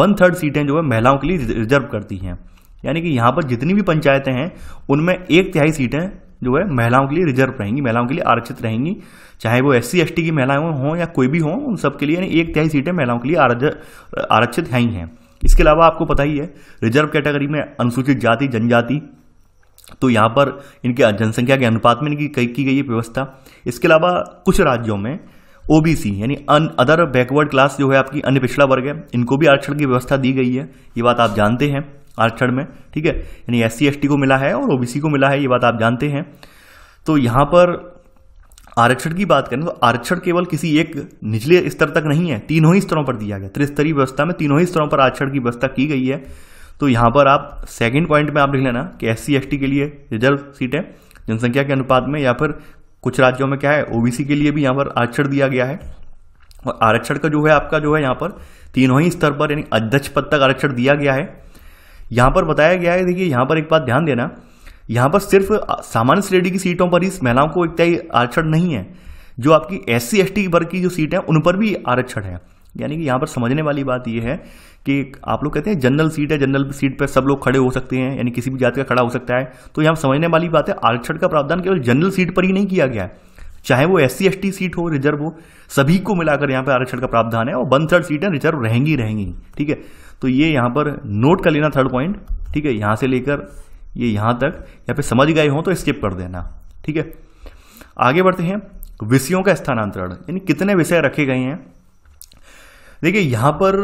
वन थर्ड सीटें जो है महिलाओं के लिए रिजर्व करती हैं यानी कि यहाँ पर जितनी भी पंचायतें हैं उनमें एक तिहाई सीटें जो है महिलाओं के लिए रिजर्व रहेंगी महिलाओं के लिए आरक्षित रहेंगी चाहे वो एस सी की महिलाएं हों या कोई भी हों उन सबके लिए यानी एक तिहाई सीटें महिलाओं के लिए आरक्षित हैं ही हैं इसके अलावा आपको पता ही है रिजर्व कैटेगरी में अनुसूचित जाति जनजाति तो यहाँ पर इनके जनसंख्या के अनुपात में इनकी की गई है व्यवस्था इसके अलावा कुछ राज्यों में ओबीसी यानी अन अदर बैकवर्ड क्लास जो है आपकी अन्य पिछड़ा वर्ग है इनको भी आरक्षण की व्यवस्था दी गई है ये बात आप जानते हैं आरक्षण में ठीक है यानी एस सी को मिला है और ओबीसी को मिला है ये बात आप जानते हैं तो यहाँ पर आरक्षण की बात करें तो आरक्षण केवल किसी एक निचले स्तर तक नहीं है तीनों ही स्तरों पर दिया गया त्रिस्तरीय व्यवस्था में तीनों ही स्तरों पर आरक्षण की व्यवस्था की गई है तो यहाँ पर आप सेकंड पॉइंट में आप लिख लेना कि एस सी के लिए रिजर्व सीटें जनसंख्या के अनुपात में या फिर कुछ राज्यों में क्या है ओबीसी के लिए भी यहाँ पर आरक्षण दिया गया है और आरक्षण का जो है आपका जो है यहाँ पर तीनों ही स्तर पर यानी अध्यक्ष पद तक आरक्षण दिया गया है यहाँ पर बताया गया है देखिए यहाँ पर एक बात ध्यान देना यहाँ पर सिर्फ सामान्य श्रेणी की सीटों पर ही महिलाओं को एक तय आरक्षण नहीं है जो आपकी एस सी एस टी वर्ग की जो सीट है उन पर भी आरक्षण है यानी कि यहाँ पर समझने वाली बात यह है कि आप लोग कहते हैं जनरल सीट है जनरल सीट पर सब लोग खड़े हो सकते हैं यानी किसी भी जाति का खड़ा हो सकता है तो यहाँ समझने वाली बात है आरक्षण का प्रावधान केवल जनरल सीट पर ही नहीं किया गया है चाहे वो एस सी सीट हो रिजर्व हो सभी को मिलाकर यहाँ पर आरक्षण का प्रावधान है और वन थर्ड सीटें रिजर्व रहेंगी रहेंगी ठीक है तो ये यहां पर नोट कर लेना थर्ड पॉइंट ठीक है यहां से लेकर ये यहां तक या फिर समझ गए हो तो स्किप कर देना ठीक है आगे बढ़ते हैं विषयों का स्थानांतरण यानी कितने विषय रखे गए हैं देखिए यहां पर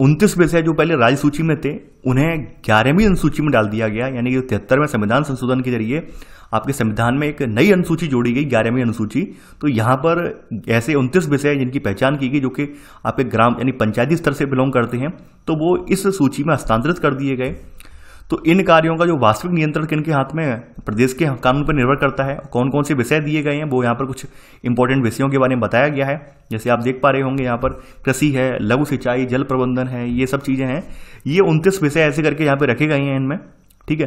उनतीस विषय जो पहले राज्य सूची में थे उन्हें ग्यारहवीं अनुसूची में डाल दिया गया यानी कि तिहत्तरवें संविधान संशोधन के जरिए आपके संविधान में एक नई अनुसूची जोड़ी गई ग्यारहवीं अनुसूची तो यहाँ पर ऐसे उनतीस विषय जिनकी पहचान की गई जो कि आपके ग्राम यानी पंचायती स्तर से बिलोंग करते हैं तो वो इस सूची में हस्तांतरित कर दिए गए तो इन कार्यों का जो वास्तविक नियंत्रण के हाथ में है प्रदेश के कानून पर निर्भर करता है कौन कौन से विषय दिए गए हैं वो यहाँ पर कुछ इंपॉर्टेंट विषयों के बारे में बताया गया है जैसे आप देख पा रहे होंगे यहाँ पर कृषि है लघु सिंचाई जल प्रबंधन है ये सब चीज़ें हैं ये उनतीस विषय ऐसे करके यहाँ पर रखे गए हैं इनमें ठीक है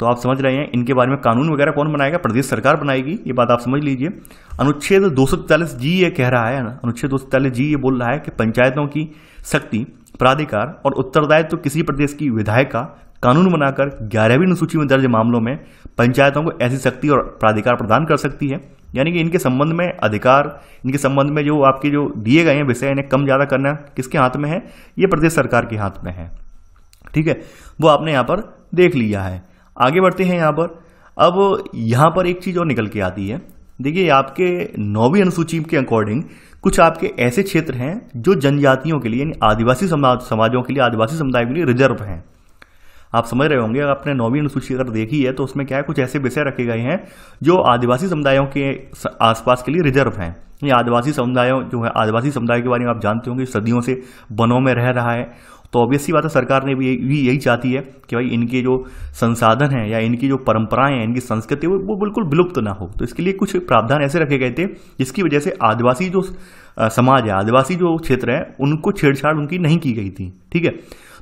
तो आप समझ रहे हैं इनके बारे में कानून वगैरह कौन बनाएगा प्रदेश सरकार बनाएगी ये बात आप समझ लीजिए अनुच्छेद दो जी ये कह रहा है ना अनुच्छेद दो जी ये बोल रहा है कि पंचायतों की शक्ति प्राधिकार और उत्तरदायित्व तो किसी प्रदेश की विधायिका कानून बनाकर ग्यारहवीं अनुसूची में दर्ज मामलों में पंचायतों को ऐसी शक्ति और प्राधिकार प्रदान कर सकती है यानी कि इनके संबंध में अधिकार इनके संबंध में जो आपके जो दिए गए हैं विषय इन्हें कम ज़्यादा करना किसके हाथ में है ये प्रदेश सरकार के हाथ में है ठीक है वो आपने यहाँ पर देख लिया है आगे बढ़ते हैं यहाँ पर अब यहाँ पर एक चीज़ और निकल के आती है देखिए आपके नौवीं अनुसूची के अकॉर्डिंग कुछ आपके ऐसे क्षेत्र हैं जो जनजातियों के लिए यानी आदिवासी समाज समाजों के लिए आदिवासी समुदाय के लिए रिजर्व हैं आप समझ रहे होंगे अगर आपने नौवीं अनुसूची अगर देखी है तो उसमें क्या है कुछ ऐसे विषय रखे गए हैं जो आदिवासी समुदायों के आसपास के लिए रिजर्व हैं ये आदिवासी समुदायों जो है आदिवासी समुदाय के बारे में आप जानते होंगे सदियों से वनों में रह रहा है तो ऑब्वियसली बात है सरकार ने भी यही चाहती है कि भाई इनके जो संसाधन हैं या इनकी जो परंपराएं हैं इनकी संस्कृति वो वो बिल्कुल विलुप्त ना हो तो इसके लिए कुछ प्रावधान ऐसे रखे गए थे जिसकी वजह से आदिवासी जो समाज है आदिवासी जो क्षेत्र है उनको छेड़छाड़ उनकी नहीं की गई थी ठीक है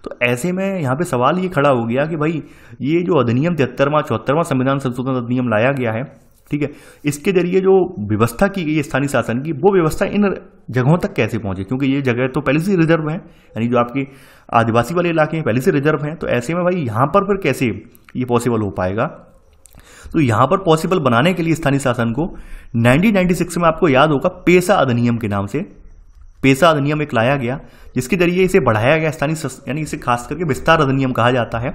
तो ऐसे में यहाँ पे सवाल ये खड़ा हो गया कि भाई ये जो अधिनियम तिहत्तरवा चौहत्तरवा संविधान संशोधन अधिनियम लाया गया है ठीक है इसके जरिए जो व्यवस्था की गई स्थानीय शासन की वो व्यवस्था इन जगहों तक कैसे पहुंचे क्योंकि ये जगह तो पहले से रिजर्व है यानी जो आपके आदिवासी वाले इलाके हैं पहले से रिजर्व हैं तो ऐसे में भाई यहाँ पर फिर कैसे ये पॉसिबल हो पाएगा तो यहां पर पॉसिबल बनाने के लिए स्थानीय शासन को 1996 में आपको याद होगा पेशा अधिनियम के नाम से पेशा अधिनियम एक लाया गया जिसके जरिए इसे बढ़ाया गया स्थानीय यानी इसे खास करके विस्तार अधिनियम कहा जाता है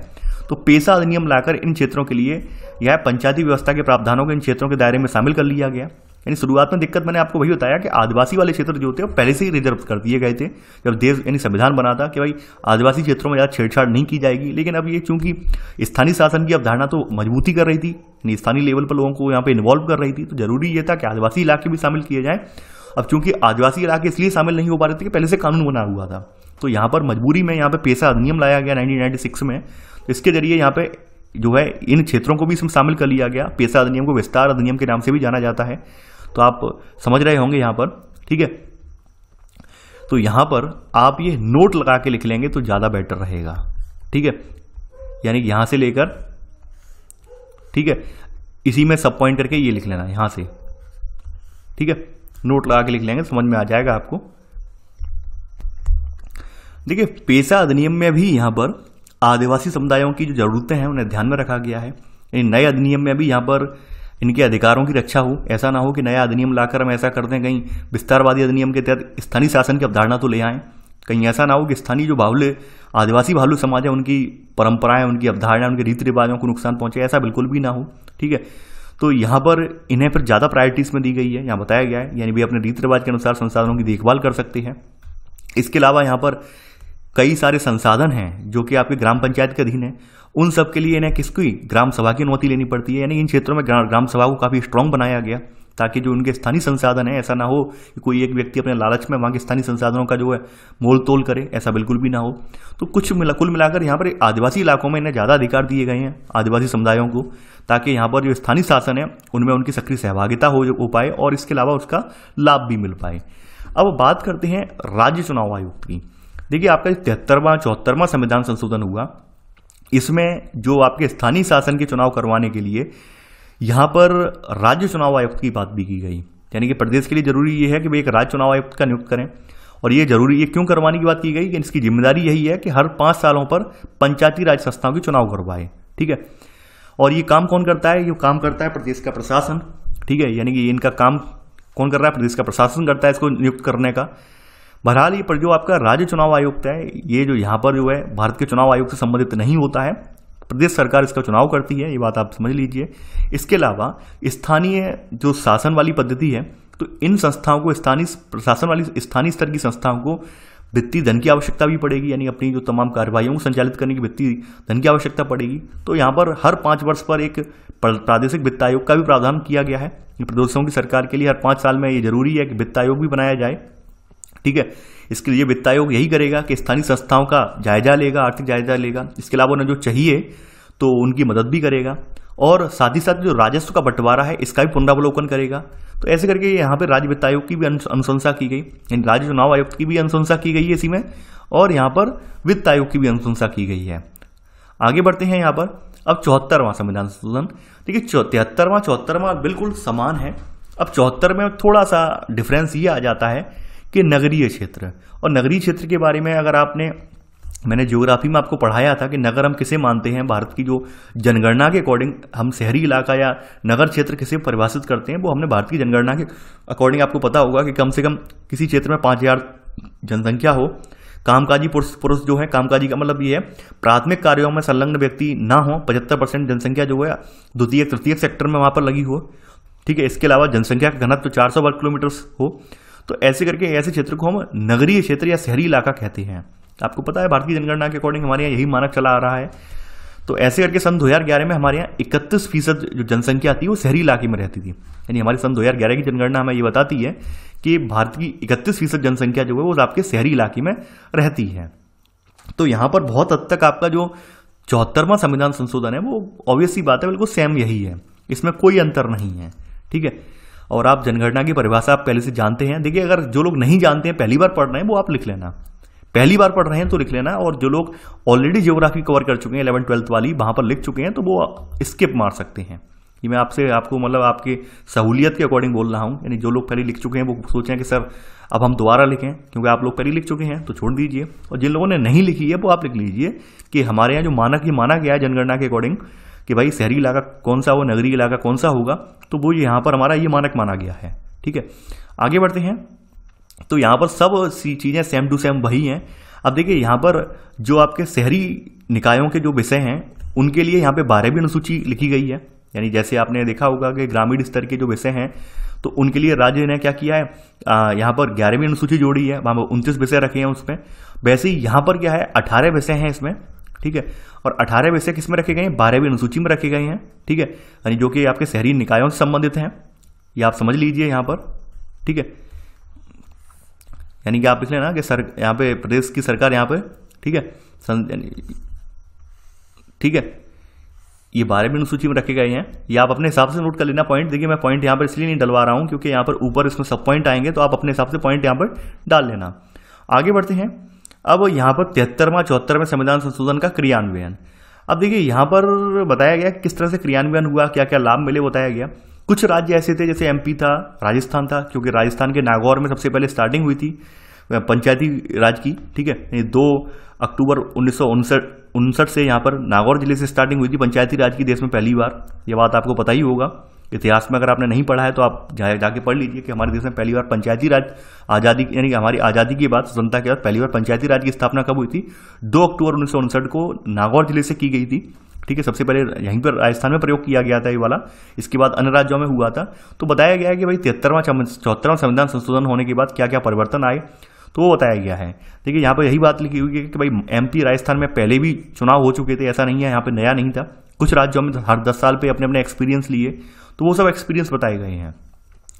तो पेशा अधिनियम लाकर इन क्षेत्रों के लिए यह पंचायती व्यवस्था के प्रावधानों को इन क्षेत्रों के दायरे में शामिल कर लिया गया यानी शुरुआत में दिक्कत मैंने आपको वही बताया कि आदिवासी वाले क्षेत्र जो थे वो पहले से ही रिजर्व कर दिए गए थे जब देश यानी संविधान बना था कि भाई आदिवासी क्षेत्रों में ज़्यादा छेड़छाड़ नहीं की जाएगी लेकिन अब ये चूंकि स्थानीय शासन की अवधारणा तो मजबूती कर रही थी यानी स्थानीय लेवल पर लोगों को यहाँ पर इन्वॉल्व कर रही थी तो जरूरी ये था कि आदिवासी इलाके भी शामिल किए जाएँ अब चूंकि आदिवासी इलाके इसलिए शामिल नहीं हो पा रहे थे कि पहले से कानून बना हुआ था तो यहाँ पर मजबूरी में यहाँ पे पेशा अधिनियम लाया गया 1996 में तो इसके जरिए यहाँ पे जो है इन क्षेत्रों को भी इसमें शामिल कर लिया गया पेशा अधिनियम को विस्तार अधिनियम के नाम से भी जाना जाता है तो आप समझ रहे होंगे यहाँ पर ठीक है तो यहाँ पर आप ये नोट लगा के लिख लेंगे तो ज़्यादा बेटर रहेगा ठीक है यानी यहाँ से लेकर ठीक है इसी में सब पॉइंट करके ये लिख लेना यहाँ से ठीक है नोट लगा के लिख लेंगे समझ में आ जाएगा आपको देखिए पेशा अधिनियम में भी यहाँ पर आदिवासी समुदायों की जो जरूरतें हैं उन्हें ध्यान में रखा गया है यानी नए अधिनियम में भी यहाँ पर इनके अधिकारों की रक्षा हो ऐसा ना हो कि नया अधिनियम लाकर हम ऐसा कर दें कहीं विस्तारवादी अधिनियम के तहत स्थानीय शासन की अवधारणा तो ले आएँ कहीं ऐसा ना हो कि स्थानीय जो बाहुल्य आदिवासी बाहुल्य समाज है उनकी परंपराएं उनकी अवधारणा उनके रीति रिवाजों को नुकसान पहुंचे ऐसा बिल्कुल भी ना हो ठीक है तो यहाँ पर इन्हें फिर ज़्यादा प्रायोरिटीज़ में दी गई है यहाँ बताया गया है यानी भी अपने रीति रिवाज के अनुसार संसाधनों की देखभाल कर सकते हैं इसके अलावा यहाँ पर कई सारे संसाधन हैं जो कि आपके ग्राम पंचायत के अधीन है उन सब के लिए इन्हें किसकी ग्राम सभा की अनुमति लेनी पड़ती है यानी इन क्षेत्रों में ग्राम सभा को काफ़ी स्ट्रांग बनाया गया ताकि जो उनके स्थानीय संसाधन है ऐसा ना हो कि कोई एक व्यक्ति अपने लालच में वहाँ के स्थानीय संसाधनों का जो है मोल तोल करे ऐसा बिल्कुल भी ना हो तो कुछ मिला कुल मिलाकर यहाँ पर आदिवासी इलाकों में इन्हें ज़्यादा अधिकार दिए गए हैं आदिवासी समुदायों को ताकि यहाँ पर जो स्थानीय शासन है उनमें उनकी सक्रिय सहभागिता हो, पाए और इसके अलावा उसका लाभ भी मिल पाए अब बात करते हैं राज्य चुनाव आयोग की देखिए आपका तिहत्तरवां चौहत्तरवां संविधान संशोधन हुआ इसमें जो आपके स्थानीय शासन के चुनाव करवाने के लिए यहाँ पर राज्य चुनाव आयुक्त की बात भी की गई यानी कि प्रदेश के लिए जरूरी ये है कि भाई एक राज्य चुनाव आयुक्त का नियुक्त करें और ये जरूरी ये क्यों करवाने की बात की गई कि इसकी जिम्मेदारी यही है कि हर पाँच सालों पर पंचायती राज संस्थाओं के चुनाव करवाए ठीक है और ये काम कौन करता है ये काम करता है प्रदेश का प्रशासन ठीक है यानी कि इनका काम कौन कर रहा है प्रदेश का प्रशासन करता है इसको नियुक्त करने का बहरहाल ये पर जो आपका राज्य चुनाव आयुक्त है ये जो यहाँ पर जो है भारत के चुनाव आयोग से संबंधित नहीं होता है प्रदेश सरकार इसका चुनाव करती है ये बात आप समझ लीजिए इसके अलावा स्थानीय जो शासन वाली पद्धति है तो इन संस्थाओं को स्थानीय प्रशासन वाली स्थानीय स्तर की संस्थाओं को वित्तीय धन की आवश्यकता भी पड़ेगी यानी अपनी जो तमाम कार्रवाई को संचालित करने की वित्तीय धन की आवश्यकता पड़ेगी तो यहाँ पर हर पाँच वर्ष पर एक प्रादेशिक वित्त आयोग का भी प्रावधान किया गया है प्रदेशों की सरकार के लिए हर पाँच साल में ये जरूरी है कि वित्त आयोग भी बनाया जाए ठीक है इसके लिए वित्त आयोग यही करेगा कि स्थानीय संस्थाओं का जायजा लेगा आर्थिक जायजा लेगा इसके अलावा उन्हें जो चाहिए तो उनकी मदद भी करेगा और साथ ही साथ जो राजस्व का बंटवारा है इसका भी पुनरावलोकन करेगा तो ऐसे करके यहाँ पर राज्य वित्त आयोग की भी अनुशंसा की गई राज्य चुनाव आयुक्त की भी अनुशंसा की गई है इसी में और यहाँ पर वित्त आयोग की भी अनुशंसा की गई है आगे बढ़ते हैं यहाँ पर अब चौहत्तरवां संविधान संशोधन देखिए तिहत्तरवां चौहत्तरवां बिल्कुल समान है अब चौहत्तर में थोड़ा सा डिफरेंस ये आ जाता है कि नगरीय क्षेत्र और नगरीय क्षेत्र के बारे में अगर आपने मैंने ज्योग्राफी में आपको पढ़ाया था कि नगर हम किसे मानते हैं भारत की जो जनगणना के अकॉर्डिंग हम शहरी इलाका या नगर क्षेत्र किसे परिभाषित करते हैं वो हमने भारत की जनगणना के अकॉर्डिंग आपको पता होगा कि कम से कम किसी क्षेत्र में पाँच हज़ार जनसंख्या हो कामकाजी पुरुष पुरुष जो है कामकाजी का मतलब ये है प्राथमिक कार्यों में संलग्न व्यक्ति ना हो पचहत्तर परसेंट जनसंख्या जो है द्वितीय तृतीय सेक्टर में वहाँ पर लगी हो ठीक है इसके अलावा जनसंख्या का घनत्व चार सौ वर्ग किलोमीटर हो तो ऐसे करके ऐसे क्षेत्र को हम नगरीय क्षेत्र या शहरी इलाका कहते हैं आपको पता है भारतीय जनगणना के अकॉर्डिंग हमारे यहाँ यही मानक चला आ रहा है तो ऐसे करके सन 2011 में हमारे यहाँ इकतीस फीसद जो जनसंख्या आती है वो शहरी इलाके में रहती थी यानी हमारी सन 2011 की जनगणना हमें ये बताती है कि भारत की इकतीस फीसद जनसंख्या जो है वो आपके शहरी इलाके में रहती है तो यहाँ पर बहुत हद तक आपका जो चौहत्तरवा संविधान संशोधन है वो ऑब्वियसली बात है बिल्कुल सेम यही है इसमें कोई अंतर नहीं है ठीक है और आप जनगणना की परिभाषा आप पहले से जानते हैं देखिए अगर जो लोग नहीं जानते हैं पहली बार पढ़ रहे हैं वो आप लिख लेना पहली बार पढ़ रहे हैं तो लिख लेना और जो लोग ऑलरेडी ज्योग्राफी कवर कर चुके हैं इलेवन ट्वेल्थ वाली वहाँ पर लिख चुके हैं तो वो स्किप मार सकते हैं ये मैं आपसे आपको मतलब आपके सहूलियत के अकॉर्डिंग बोल रहा हूँ यानी जो लोग पहले लिख चुके हैं वो सोचें कि सर अब हम दोबारा लिखें क्योंकि आप लोग पहले लिख चुके हैं तो छोड़ दीजिए और जिन लोगों ने नहीं लिखी है वो आप लिख लीजिए कि हमारे यहाँ जो मानक ये माना गया है जनगणना के अकॉर्डिंग कि भाई शहरी इलाका कौन सा हो नगरीय इलाका कौन सा होगा तो वो यहाँ पर हमारा ये मानक माना गया है ठीक है आगे बढ़ते हैं तो यहाँ पर सब चीज़ें सेम टू सेम वही हैं अब देखिए यहाँ पर जो आपके शहरी निकायों के जो विषय हैं उनके लिए यहाँ पे बारहवीं अनुसूची लिखी गई है यानी जैसे आपने देखा होगा कि ग्रामीण स्तर के जो विषय हैं तो उनके लिए राज्य ने क्या किया है आ, यहाँ पर ग्यारहवीं अनुसूची जोड़ी है वहाँ पर उनतीस विषय रखे हैं उसमें वैसे ही यहाँ पर क्या है अठारह विषय हैं इसमें ठीक है और अठारह विषय किस में रखे गए हैं बारहवीं अनुसूची में रखे गए हैं ठीक है यानी जो कि आपके शहरी निकायों से संबंधित हैं ये आप समझ लीजिए यहाँ पर ठीक है यानी कि आप लिख लेना कि सर यहाँ पे प्रदेश की सरकार यहाँ पे ठीक है ठीक है ये बारहवीं अनुसूची में रखे गए हैं ये आप अपने हिसाब से नोट कर लेना पॉइंट देखिए मैं पॉइंट यहाँ पर इसलिए नहीं डलवा रहा हूँ क्योंकि यहाँ पर ऊपर इसमें सब पॉइंट आएंगे तो आप अपने हिसाब से पॉइंट यहाँ पर डाल लेना आगे बढ़ते हैं अब यहाँ पर तिहत्तरवा चौहत्तरवें संविधान संशोधन का क्रियान्वयन अब देखिए यहाँ पर बताया गया किस तरह से क्रियान्वयन हुआ क्या क्या लाभ मिले बताया गया कुछ राज्य ऐसे थे जैसे एमपी था राजस्थान था क्योंकि राजस्थान के नागौर में सबसे पहले स्टार्टिंग हुई थी पंचायती राज की ठीक है दो अक्टूबर उन्नीस उनसठ से यहाँ पर नागौर जिले से स्टार्टिंग हुई थी पंचायती राज की देश में पहली बार ये बात आपको पता ही होगा इतिहास में अगर आपने नहीं पढ़ा है तो आप जा, जाके पढ़ लीजिए कि हमारे देश में पहली बार पंचायती राज आज़ादी यानी कि हमारी आज़ादी की बात स्वतंत्रता के बाद पहली बार पंचायती राज की स्थापना कब हुई थी दो अक्टूबर उन्नीस को नागौर जिले से की गई थी ठीक है सबसे पहले यहीं पर राजस्थान में प्रयोग किया गया था ये वाला इसके बाद अन्य राज्यों में हुआ था तो बताया गया है कि भाई तिहत्तरवां चौहत्तरवां संविधान संशोधन होने के बाद क्या क्या परिवर्तन आए तो वो बताया गया है ठीक है यहाँ पर यही बात लिखी हुई है कि भाई एम राजस्थान में पहले भी चुनाव हो चुके थे ऐसा नहीं है यहाँ पर नया नहीं था कुछ राज्यों में हर दस साल पर अपने अपने एक्सपीरियंस लिए तो वो सब एक्सपीरियंस बताए गए हैं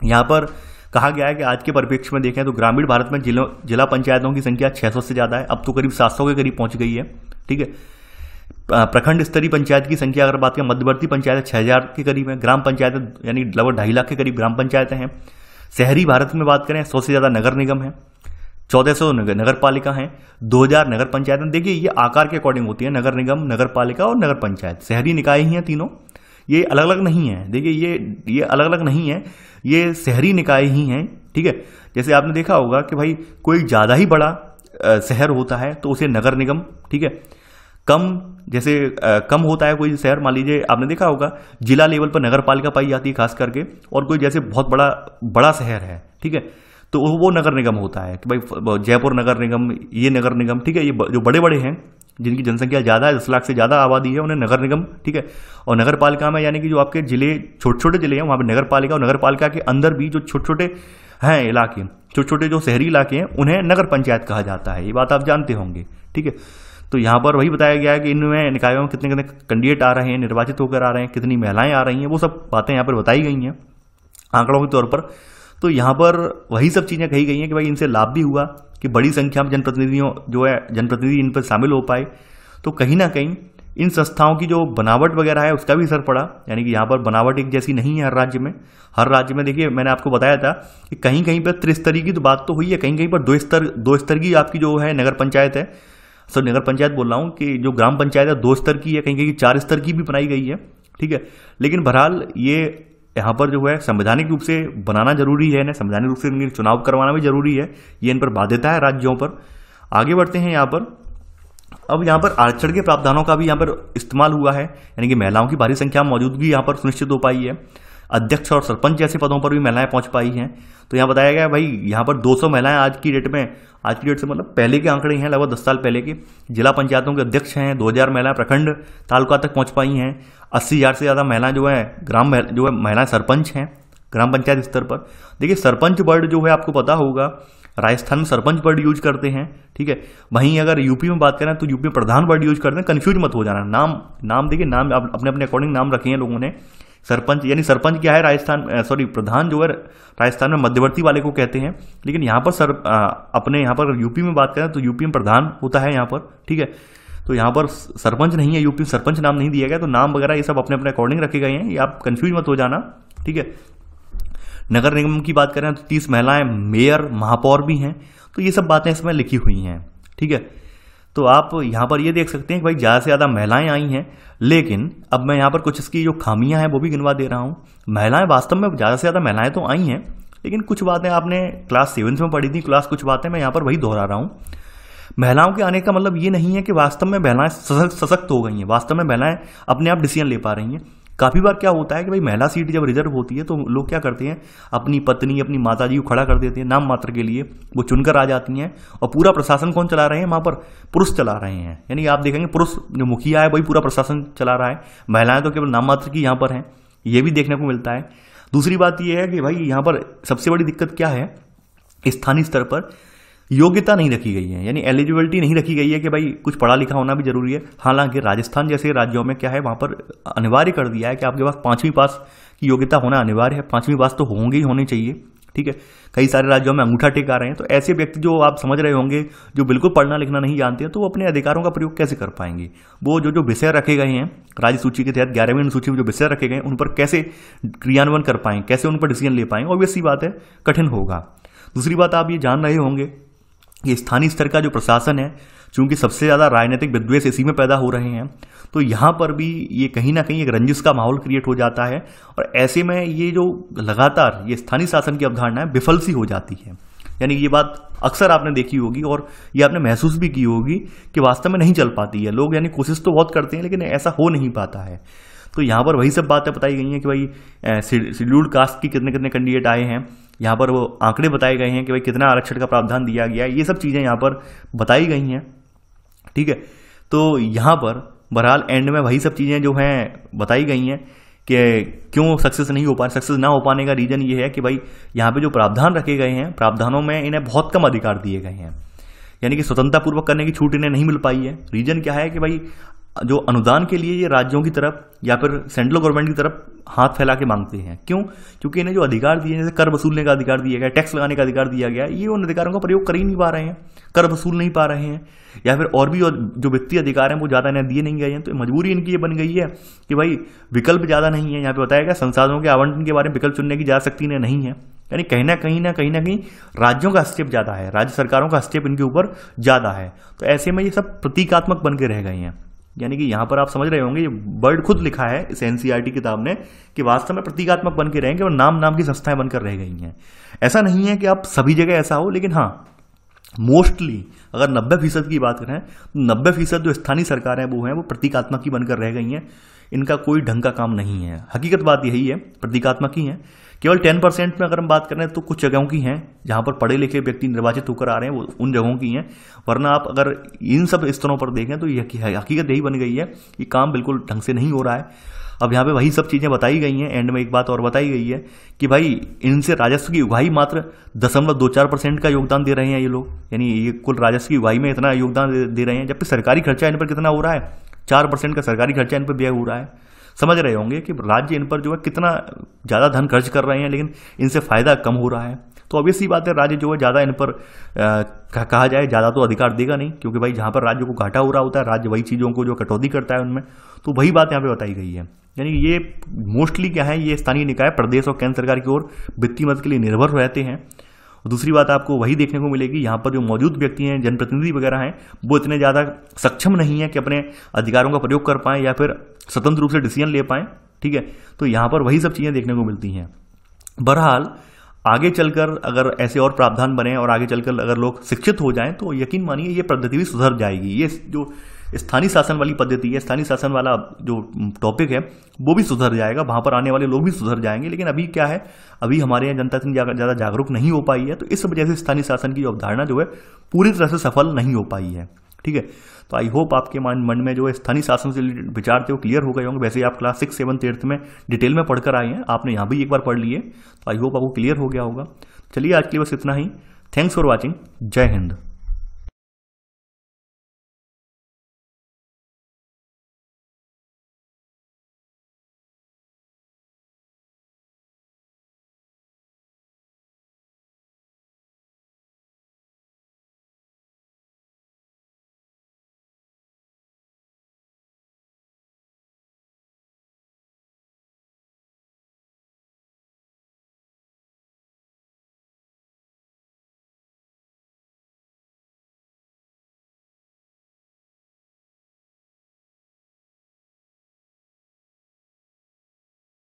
यहाँ पर कहा गया है कि आज के परिप्रेक्ष्य में देखें तो ग्रामीण भारत में जिलों जिला पंचायतों की संख्या 600 से ज़्यादा है अब तो करीब 700 के करीब पहुंच गई है ठीक है प्रखंड स्तरीय पंचायत की संख्या अगर बात करें मध्यवर्ती पंचायत छः हज़ार के करीब है ग्राम पंचायत यानी लगभग ढाई लाख के करीब ग्राम पंचायतें हैं शहरी भारत में बात करें सौ से ज़्यादा नगर निगम है चौदह सौ नगर पालिका हैं दो हज़ार नगर पंचायतें देखिए ये आकार के अकॉर्डिंग होती है नगर निगम नगर पालिका और नगर पंचायत शहरी निकाय ही हैं तीनों ये अलग अलग नहीं है देखिए ये ये अलग अलग नहीं है ये शहरी निकाय ही हैं ठीक है जैसे आपने देखा होगा कि भाई कोई ज़्यादा ही बड़ा शहर होता है तो उसे नगर निगम ठीक है कम जैसे आ, कम होता है कोई शहर मान लीजिए आपने देखा होगा जिला लेवल पर नगर पालिका पाई जाती है खास करके और कोई जैसे बहुत बड़ा बड़ा शहर है ठीक है तो वो नगर निगम होता है कि भाई जयपुर नगर निगम ये नगर निगम ठीक है ये जो बड़े बड़े हैं जिनकी जनसंख्या ज़्यादा है दस लाख से ज़्यादा आबादी है उन्हें नगर निगम ठीक है और नगर पालिका में यानी कि जो आपके जिले छोटे छोटे जिले हैं वहाँ पर नगर पालिका और नगर पालिका के अंदर भी जो छोटे छोटे हैं इलाके छोटे छोटे जो शहरी इलाके हैं उन्हें नगर पंचायत कहा जाता है ये बात आप जानते होंगे ठीक है तो यहाँ पर वही बताया गया है कि इनमें निकायों में कितने कितने कैंडिडेट आ रहे हैं निर्वाचित होकर आ रहे हैं कितनी महिलाएं आ रही हैं वो सब बातें यहाँ पर बताई गई हैं आंकड़ों के तौर पर तो यहाँ पर वही सब चीज़ें कही गई हैं कि भाई इनसे लाभ भी हुआ कि बड़ी संख्या में जनप्रतिनिधियों जो है जनप्रतिनिधि इन पर शामिल हो पाए तो कहीं ना कहीं इन संस्थाओं की जो बनावट वगैरह है उसका भी असर पड़ा यानी कि यहाँ पर बनावट एक जैसी नहीं है हर राज्य में हर राज्य में देखिए मैंने आपको बताया था कि कहीं कहीं पर त्रिस्तरीय की तो बात तो हुई है कहीं कहीं पर दो स्तर दो स्तर की आपकी जो है नगर पंचायत है सर नगर पंचायत बोल रहा हूँ कि जो ग्राम पंचायत है दो स्तर की है कहीं कहीं चार स्तर की भी बनाई गई है ठीक है लेकिन बहरहाल ये यहाँ पर जो है संवैधानिक रूप से बनाना जरूरी है ना संवैधानिक रूप से इनके चुनाव करवाना भी जरूरी है ये इन पर बाध्यता है राज्यों पर आगे बढ़ते हैं यहाँ पर अब यहाँ पर आरक्षण के प्रावधानों का भी यहाँ पर इस्तेमाल हुआ है यानी कि महिलाओं की भारी संख्या मौजूदगी यहाँ पर सुनिश्चित हो पाई है अध्यक्ष और सरपंच जैसे पदों पर भी महिलाएं पहुंच पाई हैं तो यहाँ बताया गया भाई यहाँ पर 200 महिलाएं आज की डेट में आज की डेट से मतलब पहले के आंकड़े हैं लगभग दस साल पहले के जिला पंचायतों के अध्यक्ष हैं 2000 महिलाएं प्रखंड तालुका तक पहुँच पाई हैं अस्सी हज़ार से ज़्यादा महिलाएं जो है ग्राम जो है महिलाएं सरपंच हैं ग्राम पंचायत स्तर पर देखिए सरपंच वर्ड जो है आपको पता होगा राजस्थान में सरपंच वर्ड यूज करते हैं ठीक है वहीं अगर यूपी में बात करें तो यूपी में प्रधान वर्ड यूज करते हैं कन्फ्यूज मत हो जाना नाम नाम देखिए नाम अपने अपने अकॉर्डिंग नाम रखे हैं लोगों ने सरपंच यानी सरपंच क्या है राजस्थान सॉरी प्रधान जो है राजस्थान में मध्यवर्ती वाले को कहते हैं लेकिन यहाँ पर सर आ, अपने यहाँ पर यूपी में बात करें तो यूपी में प्रधान होता है यहाँ पर ठीक है तो यहाँ पर सरपंच नहीं है यूपी में सरपंच नाम नहीं दिया गया तो नाम वगैरह ये सब अपने अपने अकॉर्डिंग रखे गए हैं ये आप कन्फ्यूज मत हो जाना ठीक है नगर निगम की बात करें तो तीस महिलाएं मेयर महापौर भी हैं तो ये सब बातें इसमें लिखी हुई हैं ठीक है तो आप यहाँ पर ये देख सकते हैं कि भाई ज़्यादा से ज़्यादा महिलाएं आई हैं लेकिन अब मैं यहाँ पर कुछ इसकी जो खामियां हैं वो भी गिनवा दे रहा हूँ महिलाएं वास्तव में ज़्यादा से ज़्यादा महिलाएं तो आई हैं लेकिन कुछ बातें आपने क्लास सेवन्थ में पढ़ी थी क्लास कुछ बातें मैं यहाँ पर वही दोहरा रहा हूँ महिलाओं के आने का मतलब ये नहीं है कि वास्तव में महिलाएं सशक्त सशक्त हो गई हैं वास्तव में महिलाएं अपने आप डिसीजन ले पा रही हैं काफ़ी बार क्या होता है कि भाई महिला सीट जब रिजर्व होती है तो लोग क्या करते हैं अपनी पत्नी अपनी माता जी को खड़ा कर देते हैं नाम मात्र के लिए वो चुनकर आ जाती हैं और पूरा प्रशासन कौन चला रहे हैं वहाँ पर पुरुष चला रहे हैं यानी आप देखेंगे पुरुष जो मुखिया है वही पूरा प्रशासन चला रहा है महिलाएं तो केवल नाम मात्र की यहाँ पर हैं ये भी देखने को मिलता है दूसरी बात यह है कि भाई यहाँ पर सबसे बड़ी दिक्कत क्या है स्थानीय स्तर पर योग्यता नहीं रखी गई है यानी एलिजिबिलिटी नहीं रखी गई है कि भाई कुछ पढ़ा लिखा होना भी जरूरी है हालांकि राजस्थान जैसे राज्यों में क्या है वहाँ पर अनिवार्य कर दिया है कि आपके पास पाँचवीं पास की योग्यता होना अनिवार्य है पाँचवीं पास तो होंगे ही होनी चाहिए ठीक है कई सारे राज्यों में अंगूठा टेक आ रहे हैं तो ऐसे व्यक्ति जो आप समझ रहे होंगे जो बिल्कुल पढ़ना लिखना नहीं जानते हैं तो वो अपने अधिकारों का प्रयोग कैसे कर पाएंगे वो जो जो विषय रखे गए हैं राज्य सूची के तहत ग्यारहवीं अनुसूची में जो विषय रखे गए हैं उन पर कैसे क्रियान्वयन कर पाएंगे कैसे उन पर डिसीजन ले पाएंगे ऑब्वियस बात है कठिन होगा दूसरी बात आप ये जान रहे होंगे ये स्थानीय स्तर का जो प्रशासन है चूंकि सबसे ज़्यादा राजनीतिक विद्वेष इसी में पैदा हो रहे हैं तो यहाँ पर भी ये कहीं ना कहीं एक रंजिश का माहौल क्रिएट हो जाता है और ऐसे में ये जो लगातार ये स्थानीय शासन की अवधारणा है विफल सी हो जाती है यानी ये बात अक्सर आपने देखी होगी और ये आपने महसूस भी की होगी कि वास्तव में नहीं चल पाती है लोग यानी कोशिश तो बहुत करते हैं लेकिन ऐसा हो नहीं पाता है तो यहाँ पर वही सब बातें बताई गई हैं कि भाई शेड्यूल्ड कास्ट की कितने कितने कैंडिडेट आए हैं यहाँ पर वो आंकड़े बताए गए हैं कि भाई कितना आरक्षण का प्रावधान दिया गया है ये सब चीज़ें यहाँ पर बताई गई हैं ठीक है तो यहाँ पर बहरहाल एंड में वही सब चीज़ें जो हैं बताई गई हैं कि क्यों सक्सेस नहीं हो पा सक्सेस ना हो पाने का रीज़न ये है कि भाई यहाँ पे जो प्रावधान रखे गए हैं प्रावधानों में इन्हें बहुत कम अधिकार दिए गए हैं यानी कि स्वतंत्रतापूर्वक करने की छूट इन्हें नहीं मिल पाई है रीज़न क्या है कि भाई जो अनुदान के लिए ये राज्यों की तरफ या फिर सेंट्रल गवर्नमेंट की तरफ हाथ फैला के मांगते हैं क्यों क्योंकि इन्हें जो अधिकार दिए जैसे कर वसूलने का अधिकार दिया गया टैक्स लगाने का अधिकार दिया गया ये उन अधिकारों का प्रयोग कर ही नहीं पा रहे हैं कर वसूल नहीं पा रहे हैं या फिर और भी जो वित्तीय अधिकार हैं वो ज़्यादा इन्हें दिए नहीं गए हैं तो मजबूरी इनकी ये बन गई है कि भाई विकल्प ज़्यादा नहीं है यहाँ पर बताया गया संसाधनों के आवंटन के बारे में विकल्प चुनने की जा सकती इन्हें नहीं है यानी कहीं ना कहीं ना कहीं ना कहीं राज्यों का स्टेप ज़्यादा है राज्य सरकारों का स्टेप इनके ऊपर ज़्यादा है तो ऐसे में ये सब प्रतीकात्मक बन के रह गए हैं यानी कि यहां पर आप समझ रहे होंगे ये वर्ड खुद लिखा है इस एनसीईआरटी e किताब ने कि वास्तव में प्रतीकात्मक बन के रहेंगे और नाम नाम की संस्थाएं बनकर रह गई हैं ऐसा नहीं है कि आप सभी जगह ऐसा हो लेकिन हाँ मोस्टली अगर नब्बे फीसद की बात करें तो नब्बे फीसद जो स्थानीय सरकारें वो हैं वो प्रतीकात्मक ही बनकर रह गई हैं इनका कोई ढंग का काम नहीं है हकीकत बात यही है प्रतीकात्मक ही है केवल टेन परसेंट में अगर हम बात करें तो कुछ जगहों की हैं जहाँ पर पढ़े लिखे व्यक्ति निर्वाचित होकर आ रहे हैं वो उन जगहों की हैं वरना आप अगर इन सब स्तरों पर देखें तो यह हकीकत यही बन गई है कि काम बिल्कुल ढंग से नहीं हो रहा है अब यहाँ पे वही सब चीज़ें बताई गई हैं एंड में एक बात और बताई गई है कि भाई इनसे राजस्व की उगाही मात्र दशमलव दो चार परसेंट का योगदान दे रहे हैं ये लोग यानी ये कुल राजस्व की उगाही में इतना योगदान दे रहे हैं जबकि सरकारी खर्चा इन पर कितना हो रहा है चार परसेंट का सरकारी खर्चा इन पर व्यय हो रहा है समझ रहे होंगे कि राज्य इन पर जो है कितना ज़्यादा धन खर्च कर रहे हैं लेकिन इनसे फ़ायदा कम हो रहा है तो अब इसी बात है राज्य जो है ज़्यादा इन पर आ, कहा जाए ज़्यादा तो अधिकार देगा नहीं क्योंकि भाई जहाँ पर राज्य को घाटा हो रहा होता है राज्य वही चीज़ों को जो कटौती करता है उनमें तो वही बात यहाँ पर बताई गई है यानी ये मोस्टली क्या है ये स्थानीय निकाय प्रदेश और केंद्र सरकार की ओर वित्तीय मदद के लिए निर्भर रहते हैं दूसरी बात आपको वही देखने को मिलेगी यहाँ पर जो मौजूद व्यक्ति हैं जनप्रतिनिधि वगैरह हैं वो इतने ज़्यादा सक्षम नहीं है कि अपने अधिकारों का प्रयोग कर पाएँ या फिर स्वतंत्र रूप से डिसीजन ले पाएँ ठीक है तो यहाँ पर वही सब चीज़ें देखने को मिलती हैं बहरहाल आगे चलकर अगर ऐसे और प्रावधान बने और आगे चलकर अगर लोग शिक्षित हो जाएं तो यकीन मानिए ये पद्धति भी सुधर जाएगी ये जो स्थानीय शासन वाली पद्धति है स्थानीय शासन वाला जो टॉपिक है वो भी सुधर जाएगा वहाँ पर आने वाले लोग भी सुधर जाएंगे लेकिन अभी क्या है अभी हमारे यहाँ जनता इतनी ज़्यादा जागरूक नहीं हो पाई है तो इस वजह से स्थानीय शासन की अवधारणा जो है पूरी तरह से सफल नहीं हो पाई है ठीक है तो आई होप आपके मन में जो है स्थानीय शासन से विचार थे वो क्लियर हो गए होंगे वैसे ही आप क्लास सिक्स सेवन एर्थ में डिटेल में पढ़कर आए हैं आपने यहाँ भी एक बार पढ़ लिए तो आई होप आपको क्लियर हो गया होगा चलिए आज के लिए बस इतना ही थैंक्स फॉर वॉचिंग जय हिंद